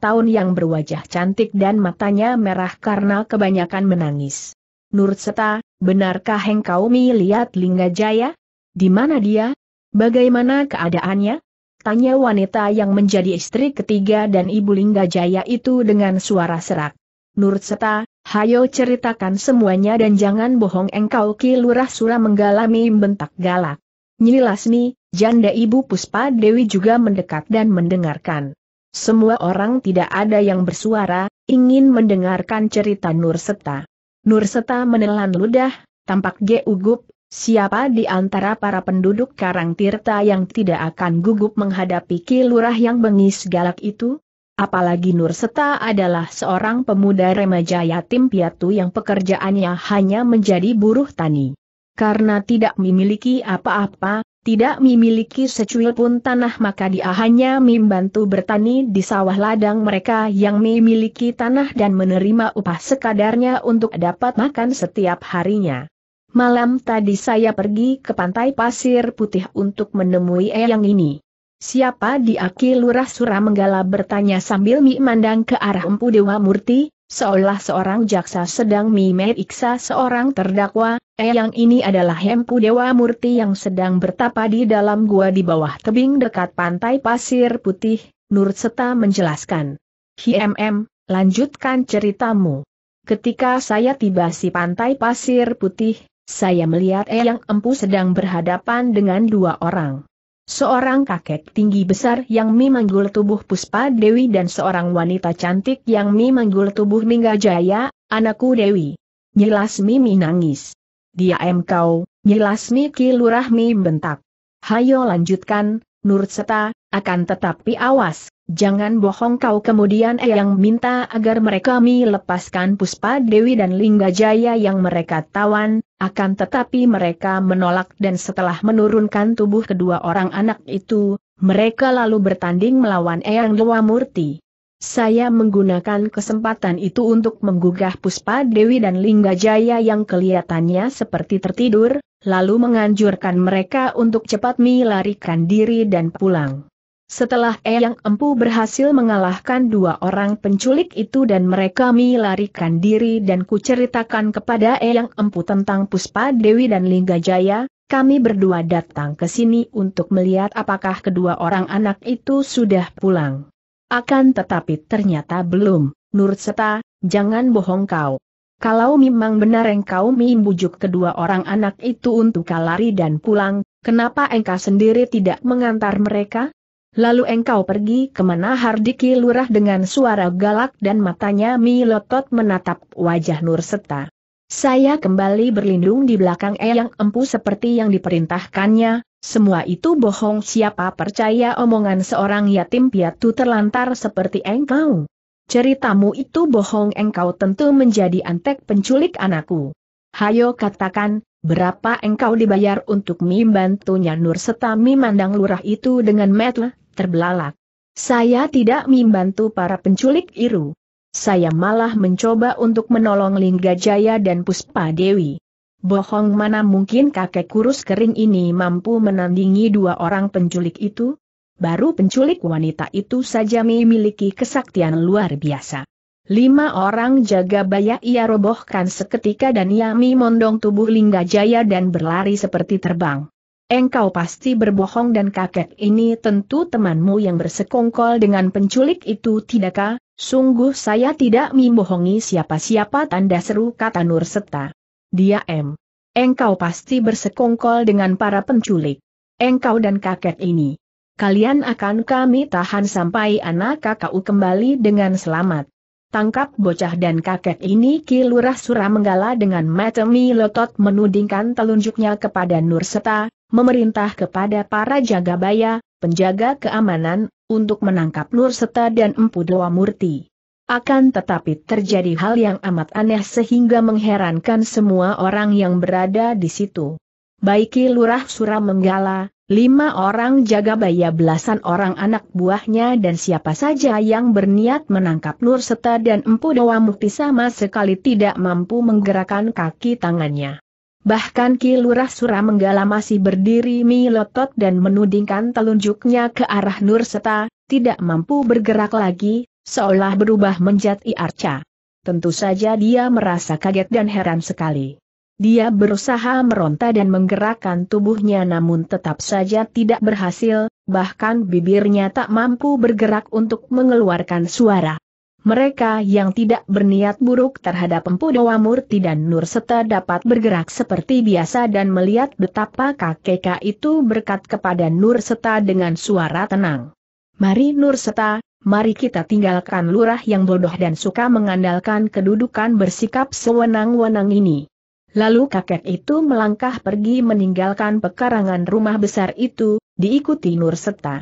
tahun yang berwajah cantik dan matanya merah karena kebanyakan menangis. Nurseta, benarkah engkau melihat Lingga Jaya? Di mana dia? Bagaimana keadaannya? Tanya wanita yang menjadi istri ketiga dan ibu Lingga Jaya itu dengan suara serak. Nurseta, Seta, hayo ceritakan semuanya dan jangan bohong engkau Ki Lurah Sura menggalami bentak galak. Nyilasmi, janda ibu Puspa Dewi juga mendekat dan mendengarkan. Semua orang tidak ada yang bersuara, ingin mendengarkan cerita Nur Seta. Nur Seta menelan ludah, tampak gugup Siapa di antara para penduduk Karang Tirta yang tidak akan gugup menghadapi kilurah yang bengis galak itu? Apalagi Nur Seta adalah seorang pemuda remaja yatim piatu yang pekerjaannya hanya menjadi buruh tani. Karena tidak memiliki apa-apa, tidak memiliki secuil pun tanah maka dia hanya membantu bertani di sawah ladang mereka yang memiliki tanah dan menerima upah sekadarnya untuk dapat makan setiap harinya. Malam tadi saya pergi ke pantai pasir putih untuk menemui Eyang ini. Siapa di Aki Lurah Menggala bertanya sambil memandang ke arah Empu Dewa Murti, seolah seorang jaksa sedang memeriksa seorang terdakwa, Eyang ini adalah Empu Dewa Murti yang sedang bertapa di dalam gua di bawah tebing dekat pantai pasir putih, Nur Seta menjelaskan. HMM, lanjutkan ceritamu. Ketika saya tiba si pantai pasir putih, saya melihat Eyang Empu sedang berhadapan dengan dua orang. Seorang kakek tinggi besar yang memanggul tubuh Puspa Dewi dan seorang wanita cantik yang memanggul tubuh Mingga Jaya, anakku Dewi. Nyilasmi nangis. Dia engkau, Nyilasmi kilurahmi bentak. Hayo lanjutkan, Nurseta. akan tetapi awas, jangan bohong kau kemudian Eyang minta agar mereka melepaskan Puspa Dewi dan Lingga Jaya yang mereka tawan, akan tetapi mereka menolak dan setelah menurunkan tubuh kedua orang anak itu, mereka lalu bertanding melawan Eyang Dewa Murti. Saya menggunakan kesempatan itu untuk menggugah Puspa Dewi dan Lingga Jaya yang kelihatannya seperti tertidur, lalu menganjurkan mereka untuk cepat melarikan diri dan pulang. Setelah Eyang Empu berhasil mengalahkan dua orang penculik itu dan mereka melarikan diri dan kuceritakan kepada Eyang Empu tentang Puspa Dewi dan Lingga Jaya, kami berdua datang ke sini untuk melihat apakah kedua orang anak itu sudah pulang. Akan tetapi ternyata belum, Nurseta, jangan bohong kau. Kalau memang benar engkau membujuk kedua orang anak itu untuk kalari dan pulang, kenapa engkau sendiri tidak mengantar mereka? Lalu engkau pergi kemana Hardiki lurah dengan suara galak dan matanya milotot menatap wajah Nur Seta. Saya kembali berlindung di belakang Eyang Empu seperti yang diperintahkannya, semua itu bohong siapa percaya omongan seorang yatim piatu terlantar seperti engkau. Ceritamu itu bohong engkau tentu menjadi antek penculik anakku. Hayo katakan, berapa engkau dibayar untuk membantunya Nur Seta mandang lurah itu dengan mata terbelalak. Saya tidak membantu para penculik Iru. Saya malah mencoba untuk menolong Lingga Jaya dan Puspa Dewi. Bohong mana mungkin kakek kurus kering ini mampu menandingi dua orang penculik itu? Baru penculik wanita itu saja memiliki kesaktian luar biasa. Lima orang jaga bayak ia robohkan seketika dan Yami mondong tubuh Lingga Jaya dan berlari seperti terbang. Engkau pasti berbohong dan kakek ini tentu temanmu yang bersekongkol dengan penculik itu tidakkah? Sungguh saya tidak membohongi siapa-siapa tanda seru kata Nur Seta. Dia M. Engkau pasti bersekongkol dengan para penculik. Engkau dan kakek ini. Kalian akan kami tahan sampai anak kakakku kembali dengan selamat. Tangkap bocah dan kakek ini Ki Lurah menggala dengan mata lotot menudingkan telunjuknya kepada Nurseta, memerintah kepada para jagabaya, penjaga keamanan, untuk menangkap Nurseta dan Empu Dewa Murti. Akan tetapi terjadi hal yang amat aneh sehingga mengherankan semua orang yang berada di situ. Baiki Lurah Menggala, lima orang jagabaya belasan orang anak buahnya dan siapa saja yang berniat menangkap Nurseta dan Empu Dewa Mukti sama sekali tidak mampu menggerakkan kaki tangannya. Bahkan Ki Lurah Sura Menggala masih berdiri milotot dan menudingkan telunjuknya ke arah Nur Seta, tidak mampu bergerak lagi, seolah berubah menjadi arca. Tentu saja dia merasa kaget dan heran sekali. Dia berusaha meronta dan menggerakkan tubuhnya namun tetap saja tidak berhasil, bahkan bibirnya tak mampu bergerak untuk mengeluarkan suara mereka yang tidak berniat buruk terhadap Empu Dewa Murti dan Nur Seta dapat bergerak seperti biasa dan melihat betapa kakek itu berkat kepada Nur Seta dengan suara tenang. Mari Nur Seta, mari kita tinggalkan lurah yang bodoh dan suka mengandalkan kedudukan bersikap sewenang-wenang ini. Lalu kakek itu melangkah pergi meninggalkan pekarangan rumah besar itu, diikuti Nur Seta.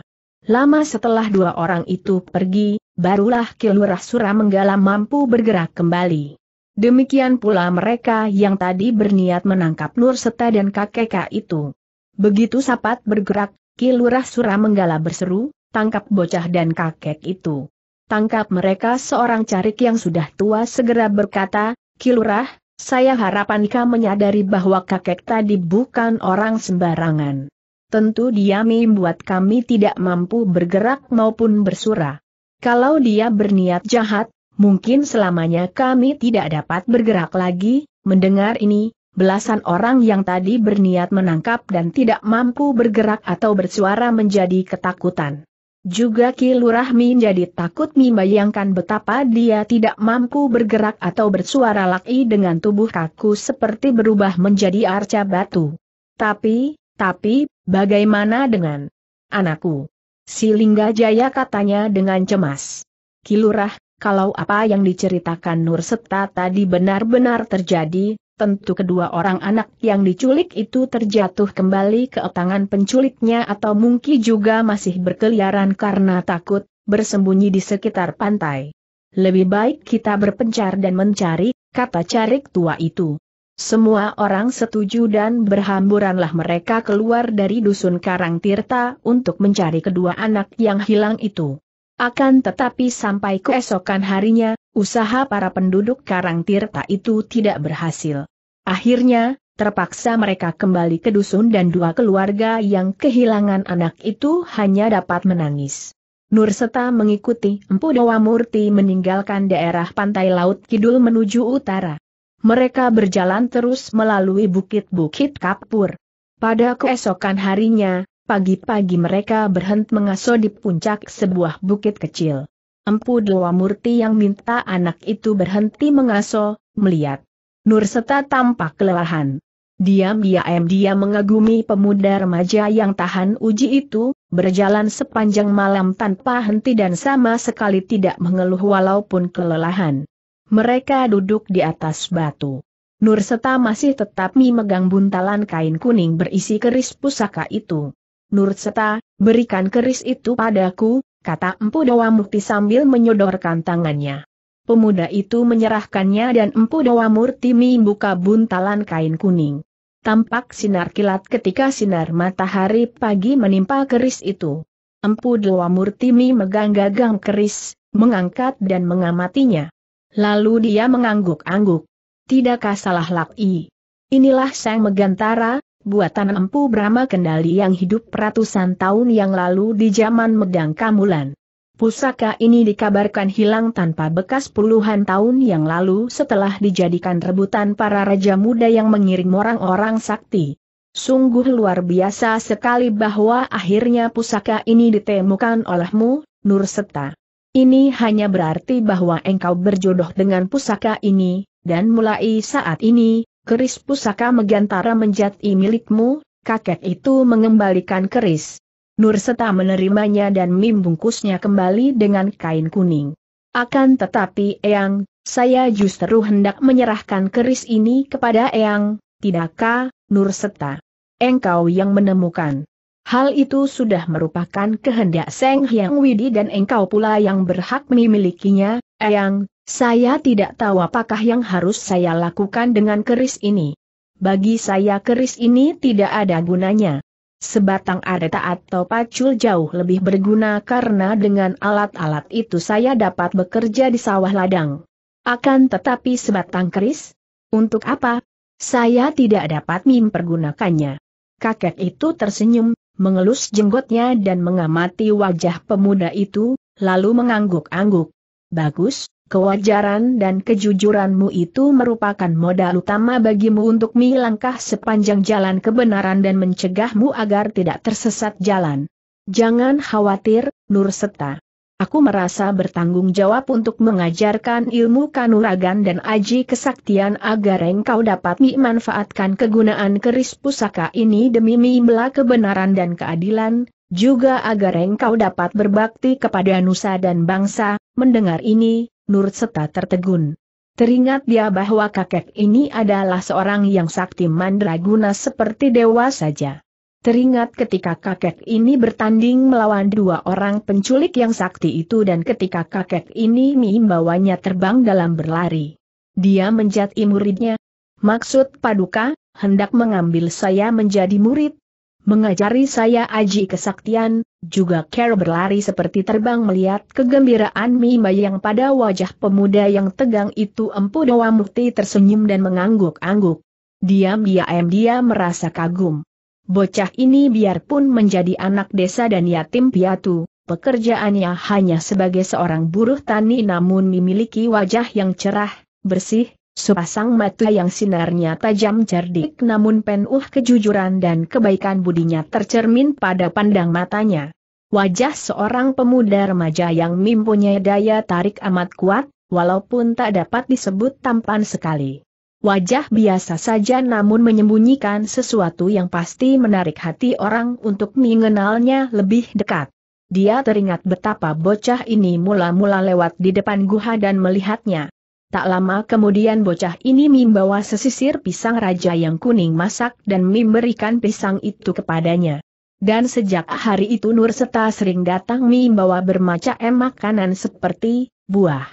Lama setelah dua orang itu pergi, barulah Kilurah Menggala mampu bergerak kembali. Demikian pula mereka yang tadi berniat menangkap Nur Seta dan kakek itu. Begitu sapat bergerak, Kilurah Menggala berseru, tangkap bocah dan kakek itu. Tangkap mereka seorang carik yang sudah tua segera berkata, Kilurah, saya harapan kau menyadari bahwa kakek tadi bukan orang sembarangan tentu dia membuat kami tidak mampu bergerak maupun bersura. Kalau dia berniat jahat, mungkin selamanya kami tidak dapat bergerak lagi, mendengar ini, belasan orang yang tadi berniat menangkap dan tidak mampu bergerak atau bersuara menjadi ketakutan. Juga Ki Lurah menjadi takut membayangkan betapa dia tidak mampu bergerak atau bersuara laki dengan tubuh kaku seperti berubah menjadi arca batu. Tapi, tapi, bagaimana dengan anakku? Si Lingga Jaya katanya dengan cemas. Kilurah, kalau apa yang diceritakan Nur Seta tadi benar-benar terjadi, tentu kedua orang anak yang diculik itu terjatuh kembali ke tangan penculiknya atau mungkin juga masih berkeliaran karena takut, bersembunyi di sekitar pantai. Lebih baik kita berpencar dan mencari, kata carik tua itu. Semua orang setuju dan berhamburanlah mereka keluar dari dusun Karang Tirta untuk mencari kedua anak yang hilang itu. Akan tetapi sampai keesokan harinya, usaha para penduduk Karang Tirta itu tidak berhasil. Akhirnya, terpaksa mereka kembali ke dusun dan dua keluarga yang kehilangan anak itu hanya dapat menangis. Nurseta mengikuti Empu Dewa meninggalkan daerah pantai laut kidul menuju utara. Mereka berjalan terus melalui bukit-bukit kapur. Pada keesokan harinya, pagi-pagi mereka berhenti mengasuh di puncak sebuah bukit kecil. Empu Dewa Murti yang minta anak itu berhenti mengasuh, melihat. Nurseta tampak kelelahan. Diam-diam dia mengagumi pemuda remaja yang tahan uji itu, berjalan sepanjang malam tanpa henti dan sama sekali tidak mengeluh walaupun kelelahan. Mereka duduk di atas batu. Nurseta masih tetap memegang buntalan kain kuning berisi keris pusaka itu. Nurseta, berikan keris itu padaku, kata Empu Dewa Murti sambil menyodorkan tangannya. Pemuda itu menyerahkannya dan Empu Dewa Murti membuka buntalan kain kuning. Tampak sinar kilat ketika sinar matahari pagi menimpa keris itu. Empu Dewa Murti memegang gagang keris, mengangkat dan mengamatinya. Lalu dia mengangguk-angguk. Tidakkah salah Laki? Inilah Sang Megantara, buatan empu Brahma Kendali yang hidup ratusan tahun yang lalu di zaman Medang Kamulan. Pusaka ini dikabarkan hilang tanpa bekas puluhan tahun yang lalu setelah dijadikan rebutan para raja muda yang mengirim orang-orang sakti. Sungguh luar biasa sekali bahwa akhirnya pusaka ini ditemukan olehmu, Nur Nurseta. Ini hanya berarti bahwa engkau berjodoh dengan pusaka ini, dan mulai saat ini, keris pusaka Megantara menjadi milikmu, kakek itu mengembalikan keris. Nurseta menerimanya dan membungkusnya kembali dengan kain kuning. Akan tetapi Eyang, saya justru hendak menyerahkan keris ini kepada Eyang, tidakkah, Nurseta? Engkau yang menemukan. Hal itu sudah merupakan kehendak Seng Hyang Widi dan engkau pula yang berhak memilikinya, Eyang, saya tidak tahu apakah yang harus saya lakukan dengan keris ini. Bagi saya keris ini tidak ada gunanya. Sebatang areta atau pacul jauh lebih berguna karena dengan alat-alat itu saya dapat bekerja di sawah ladang. Akan tetapi sebatang keris? Untuk apa? Saya tidak dapat mempergunakannya. Kakek itu tersenyum, mengelus jenggotnya dan mengamati wajah pemuda itu, lalu mengangguk-angguk. Bagus, kewajaran dan kejujuranmu itu merupakan modal utama bagimu untuk melangkah sepanjang jalan kebenaran dan mencegahmu agar tidak tersesat jalan. Jangan khawatir, Nur Setah. Aku merasa bertanggung jawab untuk mengajarkan ilmu kanuragan dan aji kesaktian agar engkau dapat memanfaatkan kegunaan keris pusaka ini demi membela kebenaran dan keadilan, juga agar engkau dapat berbakti kepada nusa dan bangsa. Mendengar ini, Nur Seta tertegun. Teringat dia bahwa kakek ini adalah seorang yang sakti mandraguna seperti dewa saja. Teringat ketika kakek ini bertanding melawan dua orang penculik yang sakti itu dan ketika kakek ini membawanya terbang dalam berlari. Dia menjati muridnya. Maksud paduka, hendak mengambil saya menjadi murid. Mengajari saya aji kesaktian, juga Care berlari seperti terbang melihat kegembiraan mimba yang pada wajah pemuda yang tegang itu Empu doa Mukti tersenyum dan mengangguk-angguk. Diam-diam dia merasa kagum bocah ini biarpun menjadi anak desa dan yatim piatu, pekerjaannya hanya sebagai seorang buruh tani namun memiliki wajah yang cerah, bersih, sepasang mata yang sinarnya tajam cerdik namun penuh kejujuran dan kebaikan budinya tercermin pada pandang matanya. Wajah seorang pemuda remaja yang mempunyai daya tarik amat kuat, walaupun tak dapat disebut tampan sekali. Wajah biasa saja namun menyembunyikan sesuatu yang pasti menarik hati orang untuk mengenalnya lebih dekat. Dia teringat betapa bocah ini mula-mula lewat di depan guha dan melihatnya. Tak lama kemudian bocah ini membawa sesisir pisang raja yang kuning masak dan memberikan pisang itu kepadanya. Dan sejak hari itu Nur Seta sering datang membawa bermacam makanan seperti buah,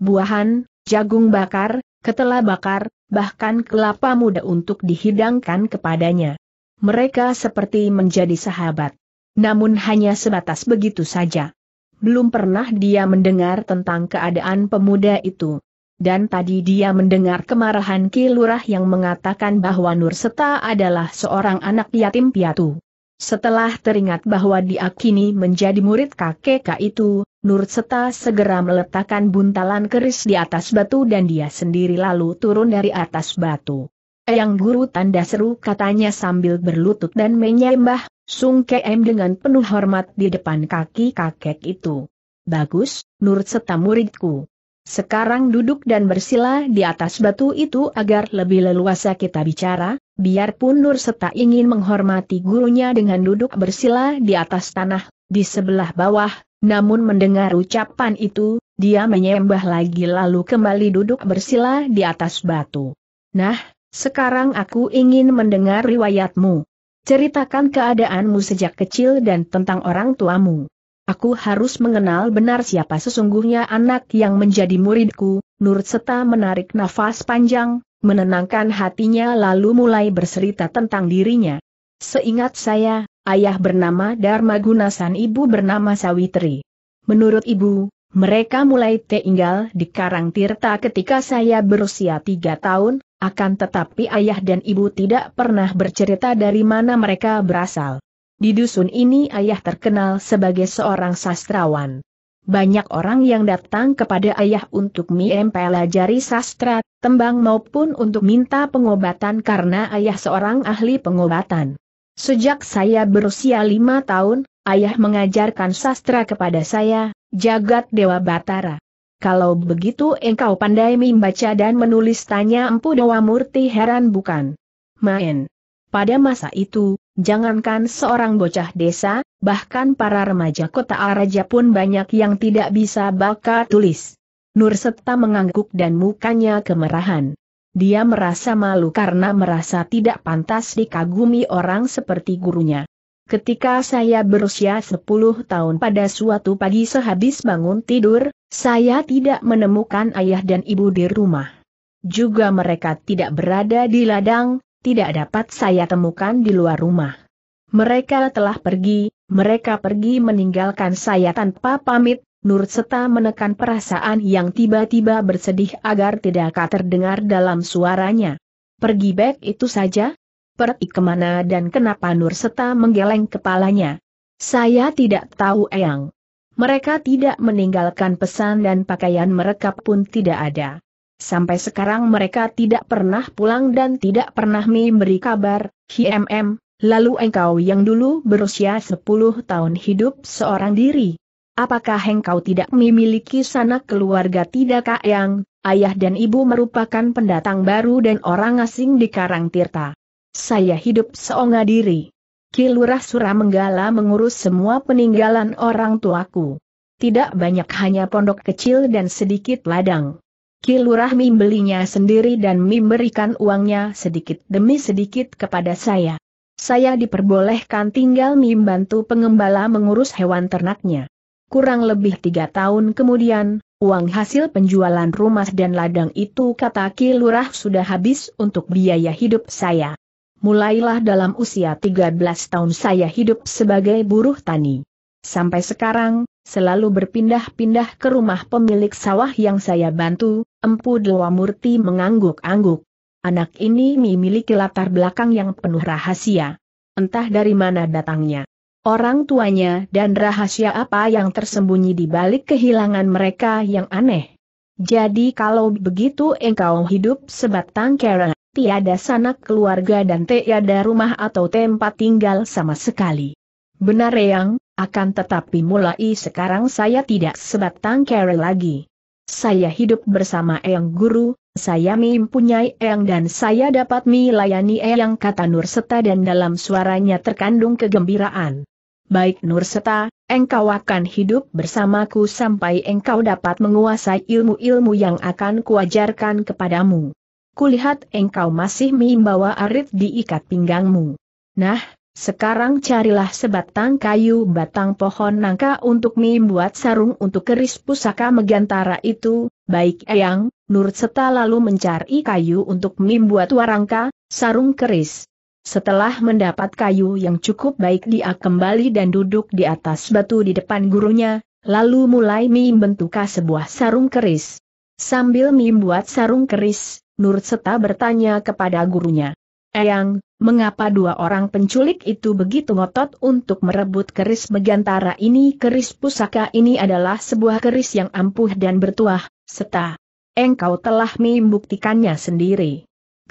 buahan, jagung bakar, ketela bakar, bahkan kelapa muda untuk dihidangkan kepadanya. Mereka seperti menjadi sahabat. Namun hanya sebatas begitu saja. Belum pernah dia mendengar tentang keadaan pemuda itu. Dan tadi dia mendengar kemarahan Ki yang mengatakan bahwa Nurseta adalah seorang anak yatim piatu. Setelah teringat bahwa dia kini menjadi murid kakek itu, Nur Seta segera meletakkan buntalan keris di atas batu dan dia sendiri lalu turun dari atas batu. Eyang guru tanda seru katanya sambil berlutut dan menyembah, Sung Kem dengan penuh hormat di depan kaki kakek itu. Bagus, Nur Seta muridku. Sekarang duduk dan bersila di atas batu itu agar lebih leluasa kita bicara, biarpun Nur Seta ingin menghormati gurunya dengan duduk bersila di atas tanah, di sebelah bawah, namun mendengar ucapan itu, dia menyembah lagi lalu kembali duduk bersila di atas batu. Nah, sekarang aku ingin mendengar riwayatmu. Ceritakan keadaanmu sejak kecil dan tentang orang tuamu. Aku harus mengenal benar siapa sesungguhnya anak yang menjadi muridku, Nur Seta menarik nafas panjang, menenangkan hatinya lalu mulai bercerita tentang dirinya. Seingat saya, Ayah bernama Dharma Gunasan ibu bernama Sawitri. Menurut ibu, mereka mulai tinggal di Karang Tirta ketika saya berusia tiga tahun, akan tetapi ayah dan ibu tidak pernah bercerita dari mana mereka berasal. Di dusun ini ayah terkenal sebagai seorang sastrawan. Banyak orang yang datang kepada ayah untuk mempelajari sastra, tembang maupun untuk minta pengobatan karena ayah seorang ahli pengobatan. Sejak saya berusia lima tahun, ayah mengajarkan sastra kepada saya, jagat Dewa Batara. Kalau begitu engkau pandai membaca dan menulis tanya Empu Dewa Murti heran bukan? Main. Pada masa itu, jangankan seorang bocah desa, bahkan para remaja kota Araja pun banyak yang tidak bisa baca tulis. Nur mengangguk dan mukanya kemerahan. Dia merasa malu karena merasa tidak pantas dikagumi orang seperti gurunya. Ketika saya berusia 10 tahun pada suatu pagi sehabis bangun tidur, saya tidak menemukan ayah dan ibu di rumah. Juga mereka tidak berada di ladang, tidak dapat saya temukan di luar rumah. Mereka telah pergi, mereka pergi meninggalkan saya tanpa pamit, Nur Seta menekan perasaan yang tiba-tiba bersedih agar tidak terdengar dalam suaranya. Pergi back itu saja? Pergi kemana dan kenapa Nur Seta menggeleng kepalanya? Saya tidak tahu Eyang. Mereka tidak meninggalkan pesan dan pakaian mereka pun tidak ada. Sampai sekarang mereka tidak pernah pulang dan tidak pernah memberi kabar, HMM, lalu engkau yang dulu berusia 10 tahun hidup seorang diri, Apakah engkau tidak memiliki sanak keluarga tidak kak yang, ayah dan ibu merupakan pendatang baru dan orang asing di Karang Tirta? Saya hidup seonga diri. Kilurah Menggala mengurus semua peninggalan orang tuaku. Tidak banyak hanya pondok kecil dan sedikit ladang. Kilurah membelinya sendiri dan memberikan uangnya sedikit demi sedikit kepada saya. Saya diperbolehkan tinggal membantu pengembala mengurus hewan ternaknya. Kurang lebih tiga tahun kemudian, uang hasil penjualan rumah dan ladang itu kata Ki Lurah sudah habis untuk biaya hidup saya. Mulailah dalam usia 13 tahun saya hidup sebagai buruh tani. Sampai sekarang, selalu berpindah-pindah ke rumah pemilik sawah yang saya bantu, Empu Dewa Murti mengangguk-angguk. Anak ini memiliki latar belakang yang penuh rahasia. Entah dari mana datangnya orang tuanya dan rahasia apa yang tersembunyi di balik kehilangan mereka yang aneh. Jadi kalau begitu engkau hidup sebatang kera, tiada sanak keluarga dan tiada rumah atau tempat tinggal sama sekali. Benar yang, akan tetapi mulai sekarang saya tidak sebatang kera lagi. Saya hidup bersama Eyang Guru, saya mempunyai Eyang dan saya dapat melayani Eyang kata Nur serta dan dalam suaranya terkandung kegembiraan baik Nurseta, engkau akan hidup bersamaku sampai engkau dapat menguasai ilmu-ilmu yang akan kuajarkan kepadamu. Kulihat engkau masih membawa arit diikat pinggangmu. Nah, sekarang carilah sebatang kayu batang pohon nangka untuk membuat sarung untuk keris pusaka megantara itu, baik Eyang, Nurseta lalu mencari kayu untuk membuat warangka, sarung keris. Setelah mendapat kayu yang cukup baik dia kembali dan duduk di atas batu di depan gurunya, lalu mulai membentuk sebuah sarung keris. Sambil membuat sarung keris, Nur Seta bertanya kepada gurunya. Eyang, mengapa dua orang penculik itu begitu ngotot untuk merebut keris megantara ini? Keris pusaka ini adalah sebuah keris yang ampuh dan bertuah, Seta. Engkau telah membuktikannya sendiri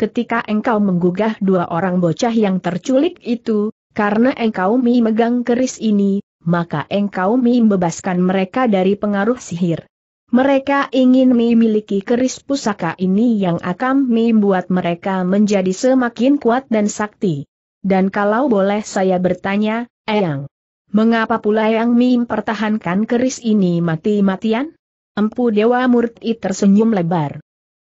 ketika engkau menggugah dua orang bocah yang terculik itu, karena engkau mi megang keris ini, maka engkau mi membebaskan mereka dari pengaruh sihir. Mereka ingin memiliki keris pusaka ini yang akan membuat mereka menjadi semakin kuat dan sakti. Dan kalau boleh saya bertanya, Eyang, mengapa pula yang mempertahankan keris ini mati-matian? Empu Dewa Murti tersenyum lebar.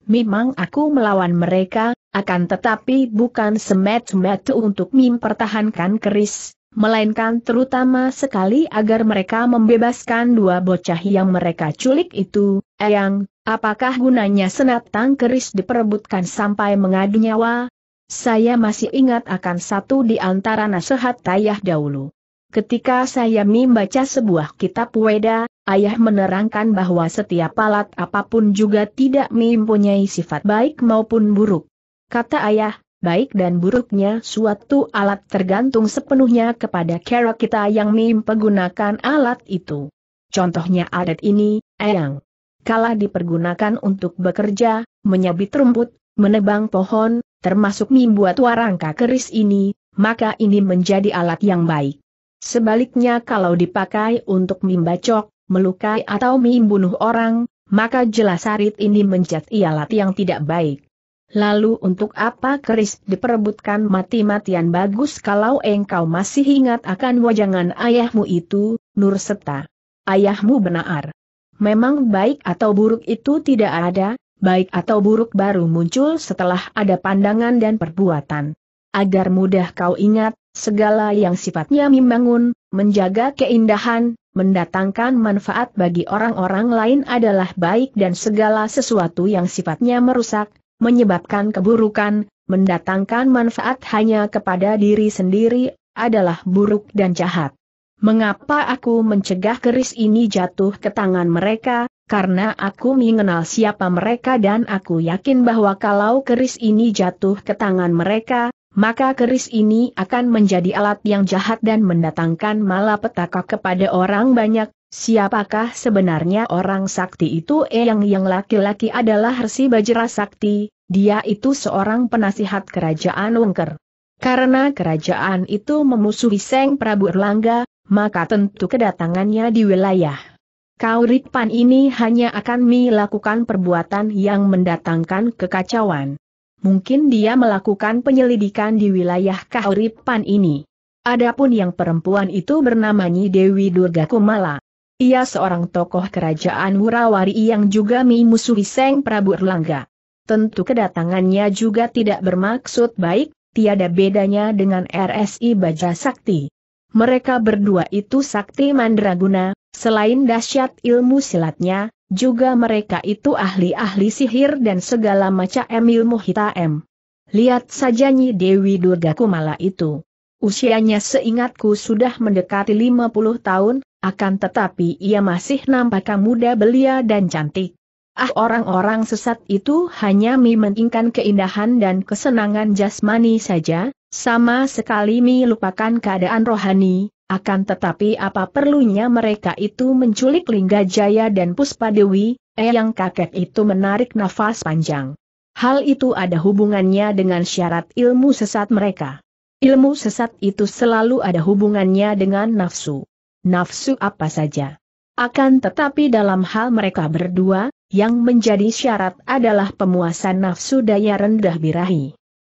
Memang aku melawan mereka, akan tetapi bukan semet-semet untuk mempertahankan keris, melainkan terutama sekali agar mereka membebaskan dua bocah yang mereka culik itu, Eyang, apakah gunanya senatang keris diperebutkan sampai mengadu nyawa? Saya masih ingat akan satu di antara nasihat Tayah dahulu. Ketika saya membaca sebuah kitab Weda, ayah menerangkan bahwa setiap alat apapun juga tidak mempunyai sifat baik maupun buruk. Kata ayah, baik dan buruknya suatu alat tergantung sepenuhnya kepada cara kita yang mempergunakan alat itu. Contohnya alat ini, ayang. Kala dipergunakan untuk bekerja, menyabit rumput, menebang pohon, termasuk membuat warangka keris ini, maka ini menjadi alat yang baik. Sebaliknya kalau dipakai untuk membacok, melukai atau membunuh orang, maka jelas arit ini menjat ialah yang tidak baik. Lalu untuk apa keris diperebutkan mati-matian bagus kalau engkau masih ingat akan wajangan ayahmu itu, Nur Seta. Ayahmu benar. Memang baik atau buruk itu tidak ada, baik atau buruk baru muncul setelah ada pandangan dan perbuatan. Agar mudah kau ingat, Segala yang sifatnya membangun, menjaga keindahan, mendatangkan manfaat bagi orang-orang lain adalah baik dan segala sesuatu yang sifatnya merusak, menyebabkan keburukan, mendatangkan manfaat hanya kepada diri sendiri adalah buruk dan jahat. Mengapa aku mencegah keris ini jatuh ke tangan mereka, karena aku mengenal siapa mereka dan aku yakin bahwa kalau keris ini jatuh ke tangan mereka, maka keris ini akan menjadi alat yang jahat dan mendatangkan malapetaka kepada orang banyak. Siapakah sebenarnya orang sakti itu? Eyang yang laki-laki adalah Resi Bajra Sakti, dia itu seorang penasihat kerajaan Wengker. Karena kerajaan itu memusuhi Seng Prabu Erlangga, maka tentu kedatangannya di wilayah. Kauripan ini hanya akan melakukan perbuatan yang mendatangkan kekacauan mungkin dia melakukan penyelidikan di wilayah Kahuripan ini. Adapun yang perempuan itu bernama Nyi Dewi Durga Kumala. Ia seorang tokoh kerajaan Wurawari yang juga memusuhi Seng Prabu Erlangga. Tentu kedatangannya juga tidak bermaksud baik, tiada bedanya dengan RSI Baja Sakti. Mereka berdua itu sakti mandraguna, selain dahsyat ilmu silatnya, juga mereka itu ahli-ahli sihir dan segala macam ilmu hitam. Lihat saja Nyi Dewi Durga Kumala itu. Usianya seingatku sudah mendekati 50 tahun, akan tetapi ia masih nampak muda belia dan cantik. Ah orang-orang sesat itu hanya mementingkan keindahan dan kesenangan jasmani saja, sama sekali melupakan keadaan rohani, akan tetapi apa perlunya mereka itu menculik Lingga Jaya dan Puspadewi, eyang eh, kakek itu menarik nafas panjang. Hal itu ada hubungannya dengan syarat ilmu sesat mereka. Ilmu sesat itu selalu ada hubungannya dengan nafsu. Nafsu apa saja. Akan tetapi dalam hal mereka berdua, yang menjadi syarat adalah pemuasan nafsu daya rendah birahi.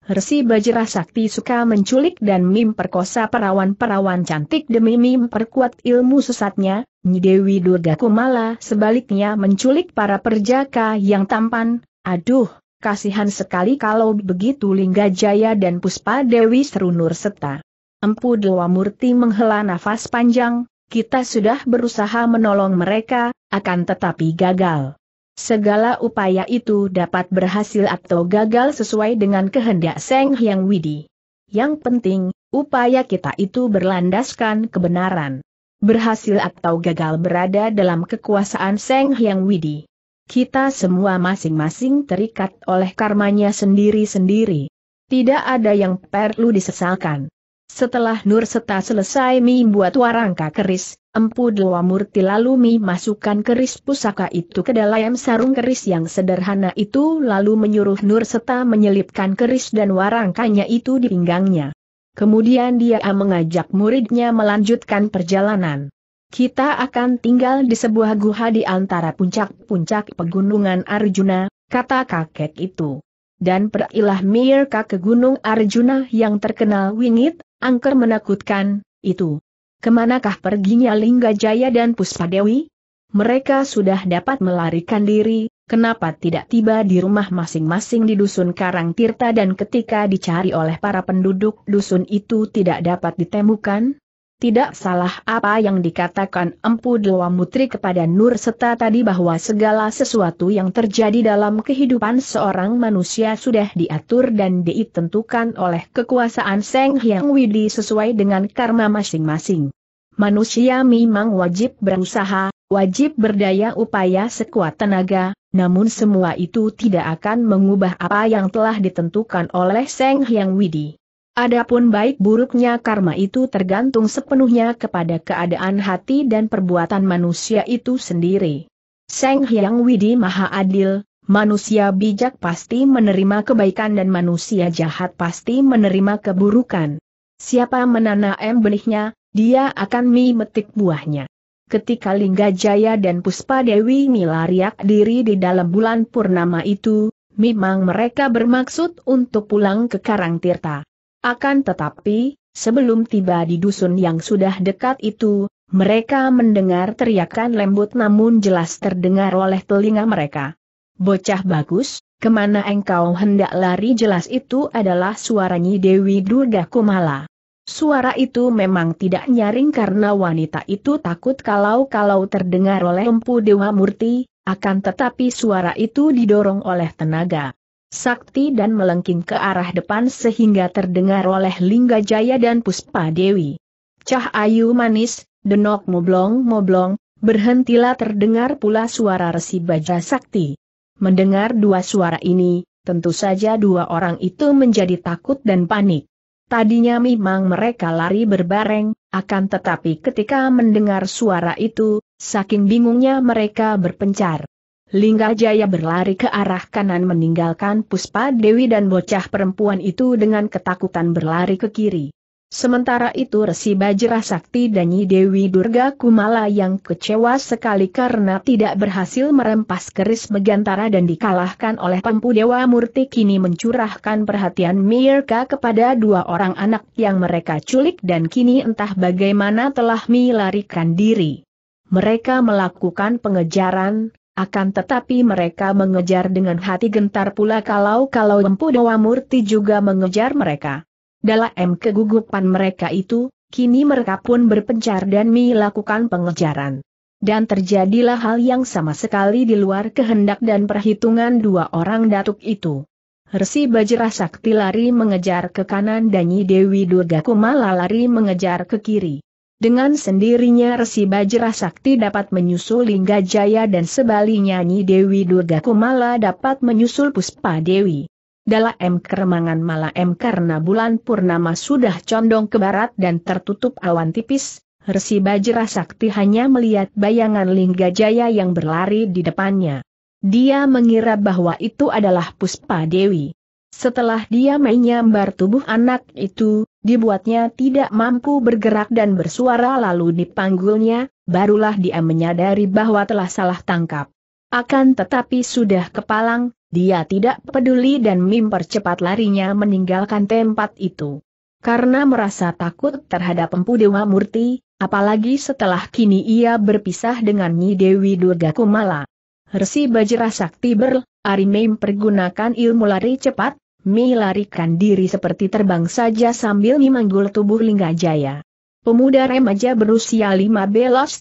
Resi Bajra Sakti suka menculik dan memperkosa perawan-perawan cantik demi memperkuat ilmu sesatnya, Nyidewi Durga Kumala sebaliknya menculik para perjaka yang tampan, aduh, kasihan sekali kalau begitu Lingga Jaya dan Puspa Dewi Serunur serta. Empu Dewa Murti menghela nafas panjang, kita sudah berusaha menolong mereka, akan tetapi gagal. Segala upaya itu dapat berhasil atau gagal sesuai dengan kehendak Seng Hyang Widi. Yang penting, upaya kita itu berlandaskan kebenaran. Berhasil atau gagal berada dalam kekuasaan Seng Hyang Widi. Kita semua masing-masing terikat oleh karmanya sendiri-sendiri. Tidak ada yang perlu disesalkan. Setelah Nur Seta selesai membuat warangka keris, Empu Dewa Murti lalu memasukkan keris pusaka itu ke dalam sarung keris yang sederhana itu lalu menyuruh Nur serta menyelipkan keris dan warangkanya itu di pinggangnya. Kemudian dia mengajak muridnya melanjutkan perjalanan. Kita akan tinggal di sebuah guha di antara puncak-puncak pegunungan Arjuna, kata kakek itu. Dan perilah Mirka ke Gunung Arjuna yang terkenal wingit, angker menakutkan, itu. Kemanakah perginya Lingga Jaya dan Puspadewi? Mereka sudah dapat melarikan diri, kenapa tidak tiba di rumah masing-masing di dusun Karang Tirta dan ketika dicari oleh para penduduk dusun itu tidak dapat ditemukan? tidak salah apa yang dikatakan Empu Dewa Mutri kepada Nur Seta tadi bahwa segala sesuatu yang terjadi dalam kehidupan seorang manusia sudah diatur dan ditentukan oleh kekuasaan Seng Hyang Widi sesuai dengan karma masing-masing. Manusia memang wajib berusaha, wajib berdaya upaya sekuat tenaga, namun semua itu tidak akan mengubah apa yang telah ditentukan oleh Seng Hyang Widi. Adapun baik buruknya karma itu tergantung sepenuhnya kepada keadaan hati dan perbuatan manusia itu sendiri. Seng Hyang Widi Maha Adil, manusia bijak pasti menerima kebaikan dan manusia jahat pasti menerima keburukan. Siapa menanam benihnya, dia akan memetik buahnya. Ketika Lingga Jaya dan Puspa Dewi nilariak diri di dalam bulan purnama itu, memang mereka bermaksud untuk pulang ke Karang Tirta. Akan tetapi, sebelum tiba di dusun yang sudah dekat itu, mereka mendengar teriakan lembut namun jelas terdengar oleh telinga mereka. Bocah bagus, kemana engkau hendak lari jelas itu adalah suaranya Dewi Durga Kumala. Suara itu memang tidak nyaring karena wanita itu takut kalau-kalau terdengar oleh Empu Dewa Murti, akan tetapi suara itu didorong oleh tenaga sakti dan melengking ke arah depan sehingga terdengar oleh Lingga Jaya dan Puspa Dewi. Cahayu manis, denok moblong-moblong, berhentilah terdengar pula suara resi baja sakti. Mendengar dua suara ini, tentu saja dua orang itu menjadi takut dan panik. Tadinya memang mereka lari berbareng, akan tetapi ketika mendengar suara itu, saking bingungnya mereka berpencar. Lingga Jaya berlari ke arah kanan meninggalkan Puspa Dewi dan bocah perempuan itu dengan ketakutan berlari ke kiri. Sementara itu Resi Bajra Sakti dan Nyi Dewi Durga Kumala yang kecewa sekali karena tidak berhasil merempas keris Megantara dan dikalahkan oleh Pempu Dewa Murti kini mencurahkan perhatian Mirka kepada dua orang anak yang mereka culik dan kini entah bagaimana telah melarikan diri. Mereka melakukan pengejaran, akan tetapi mereka mengejar dengan hati gentar pula kalau-kalau Empu Dewa Murti juga mengejar mereka. Dalam kegugupan mereka itu, kini mereka pun berpencar dan melakukan pengejaran. Dan terjadilah hal yang sama sekali di luar kehendak dan perhitungan dua orang datuk itu. Resi Bajra Sakti lari mengejar ke kanan dan Nyi Dewi Durga Kumala lari mengejar ke kiri. Dengan sendirinya Resi Bajra Sakti dapat menyusul Lingga Jaya dan sebaliknya Nyi Dewi Durga Kumala dapat menyusul Puspa Dewi. Dala M keremangan mala M karena bulan purnama sudah condong ke barat dan tertutup awan tipis, Resi Bajra Sakti hanya melihat bayangan Lingga Jaya yang berlari di depannya. Dia mengira bahwa itu adalah Puspa Dewi. Setelah dia menyambar tubuh anak itu, dibuatnya tidak mampu bergerak dan bersuara lalu dipanggulnya, barulah dia menyadari bahwa telah salah tangkap. Akan tetapi sudah kepalang, dia tidak peduli dan mempercepat larinya meninggalkan tempat itu. Karena merasa takut terhadap Empu Dewa Murti, apalagi setelah kini ia berpisah dengan Nyi Dewi Durga Kumala. Resi Bajra Sakti Ber, Arimei mempergunakan ilmu lari cepat, Mi larikan diri seperti terbang saja sambil memanggul tubuh Lingga Jaya. Pemuda remaja berusia 15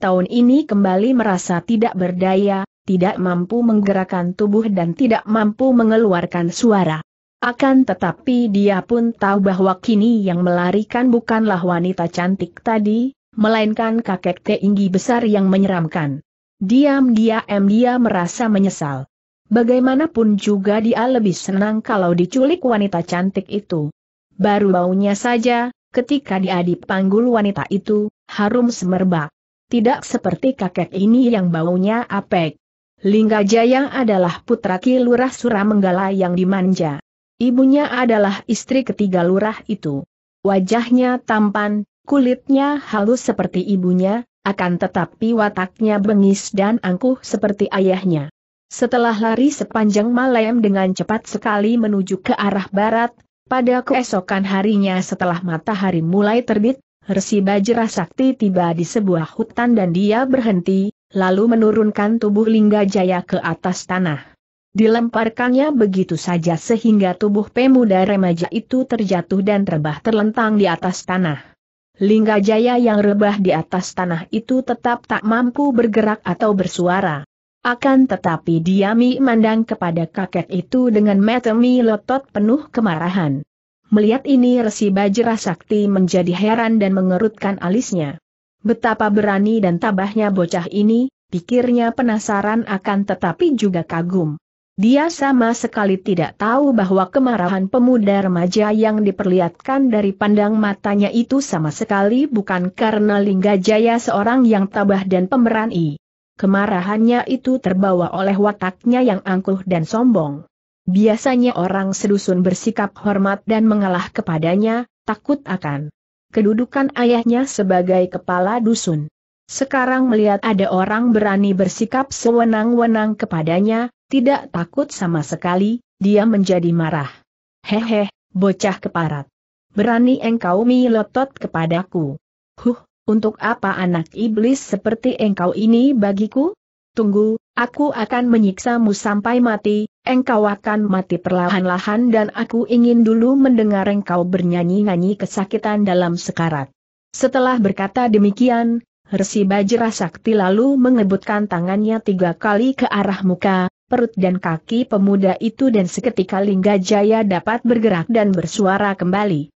tahun ini kembali merasa tidak berdaya, tidak mampu menggerakkan tubuh dan tidak mampu mengeluarkan suara. Akan tetapi dia pun tahu bahwa kini yang melarikan bukanlah wanita cantik tadi, melainkan kakek tinggi besar yang menyeramkan. Diam-diam dia merasa menyesal. Bagaimanapun juga dia lebih senang kalau diculik wanita cantik itu. Baru baunya saja, ketika dia dipanggul wanita itu, harum semerbak. Tidak seperti kakek ini yang baunya apek. Lingga Jaya adalah putra kilurah Lurah yang dimanja. Ibunya adalah istri ketiga lurah itu. Wajahnya tampan, kulitnya halus seperti ibunya, akan tetapi wataknya bengis dan angkuh seperti ayahnya. Setelah lari sepanjang malam dengan cepat sekali menuju ke arah barat, pada keesokan harinya setelah matahari mulai terbit, Resi Bajra Sakti tiba di sebuah hutan dan dia berhenti, lalu menurunkan tubuh Lingga Jaya ke atas tanah. Dilemparkannya begitu saja sehingga tubuh pemuda remaja itu terjatuh dan rebah terlentang di atas tanah. Lingga Jaya yang rebah di atas tanah itu tetap tak mampu bergerak atau bersuara. Akan tetapi dia memandang kepada kakek itu dengan mata lotot penuh kemarahan. Melihat ini Resi Bajra Sakti menjadi heran dan mengerutkan alisnya. Betapa berani dan tabahnya bocah ini, pikirnya penasaran akan tetapi juga kagum. Dia sama sekali tidak tahu bahwa kemarahan pemuda remaja yang diperlihatkan dari pandang matanya itu sama sekali bukan karena Lingga Jaya seorang yang tabah dan pemberani. Kemarahannya itu terbawa oleh wataknya yang angkuh dan sombong. Biasanya orang sedusun bersikap hormat dan mengalah kepadanya, takut akan kedudukan ayahnya sebagai kepala dusun. Sekarang melihat ada orang berani bersikap sewenang-wenang kepadanya, tidak takut sama sekali, dia menjadi marah. Hehe, bocah keparat. Berani engkau milotot kepadaku. Huh, untuk apa anak iblis seperti engkau ini bagiku? Tunggu, aku akan menyiksamu sampai mati, engkau akan mati perlahan-lahan dan aku ingin dulu mendengar engkau bernyanyi-nyanyi kesakitan dalam sekarat. Setelah berkata demikian, Resi Bajra Sakti lalu mengebutkan tangannya tiga kali ke arah muka, perut dan kaki pemuda itu dan seketika Lingga Jaya dapat bergerak dan bersuara kembali.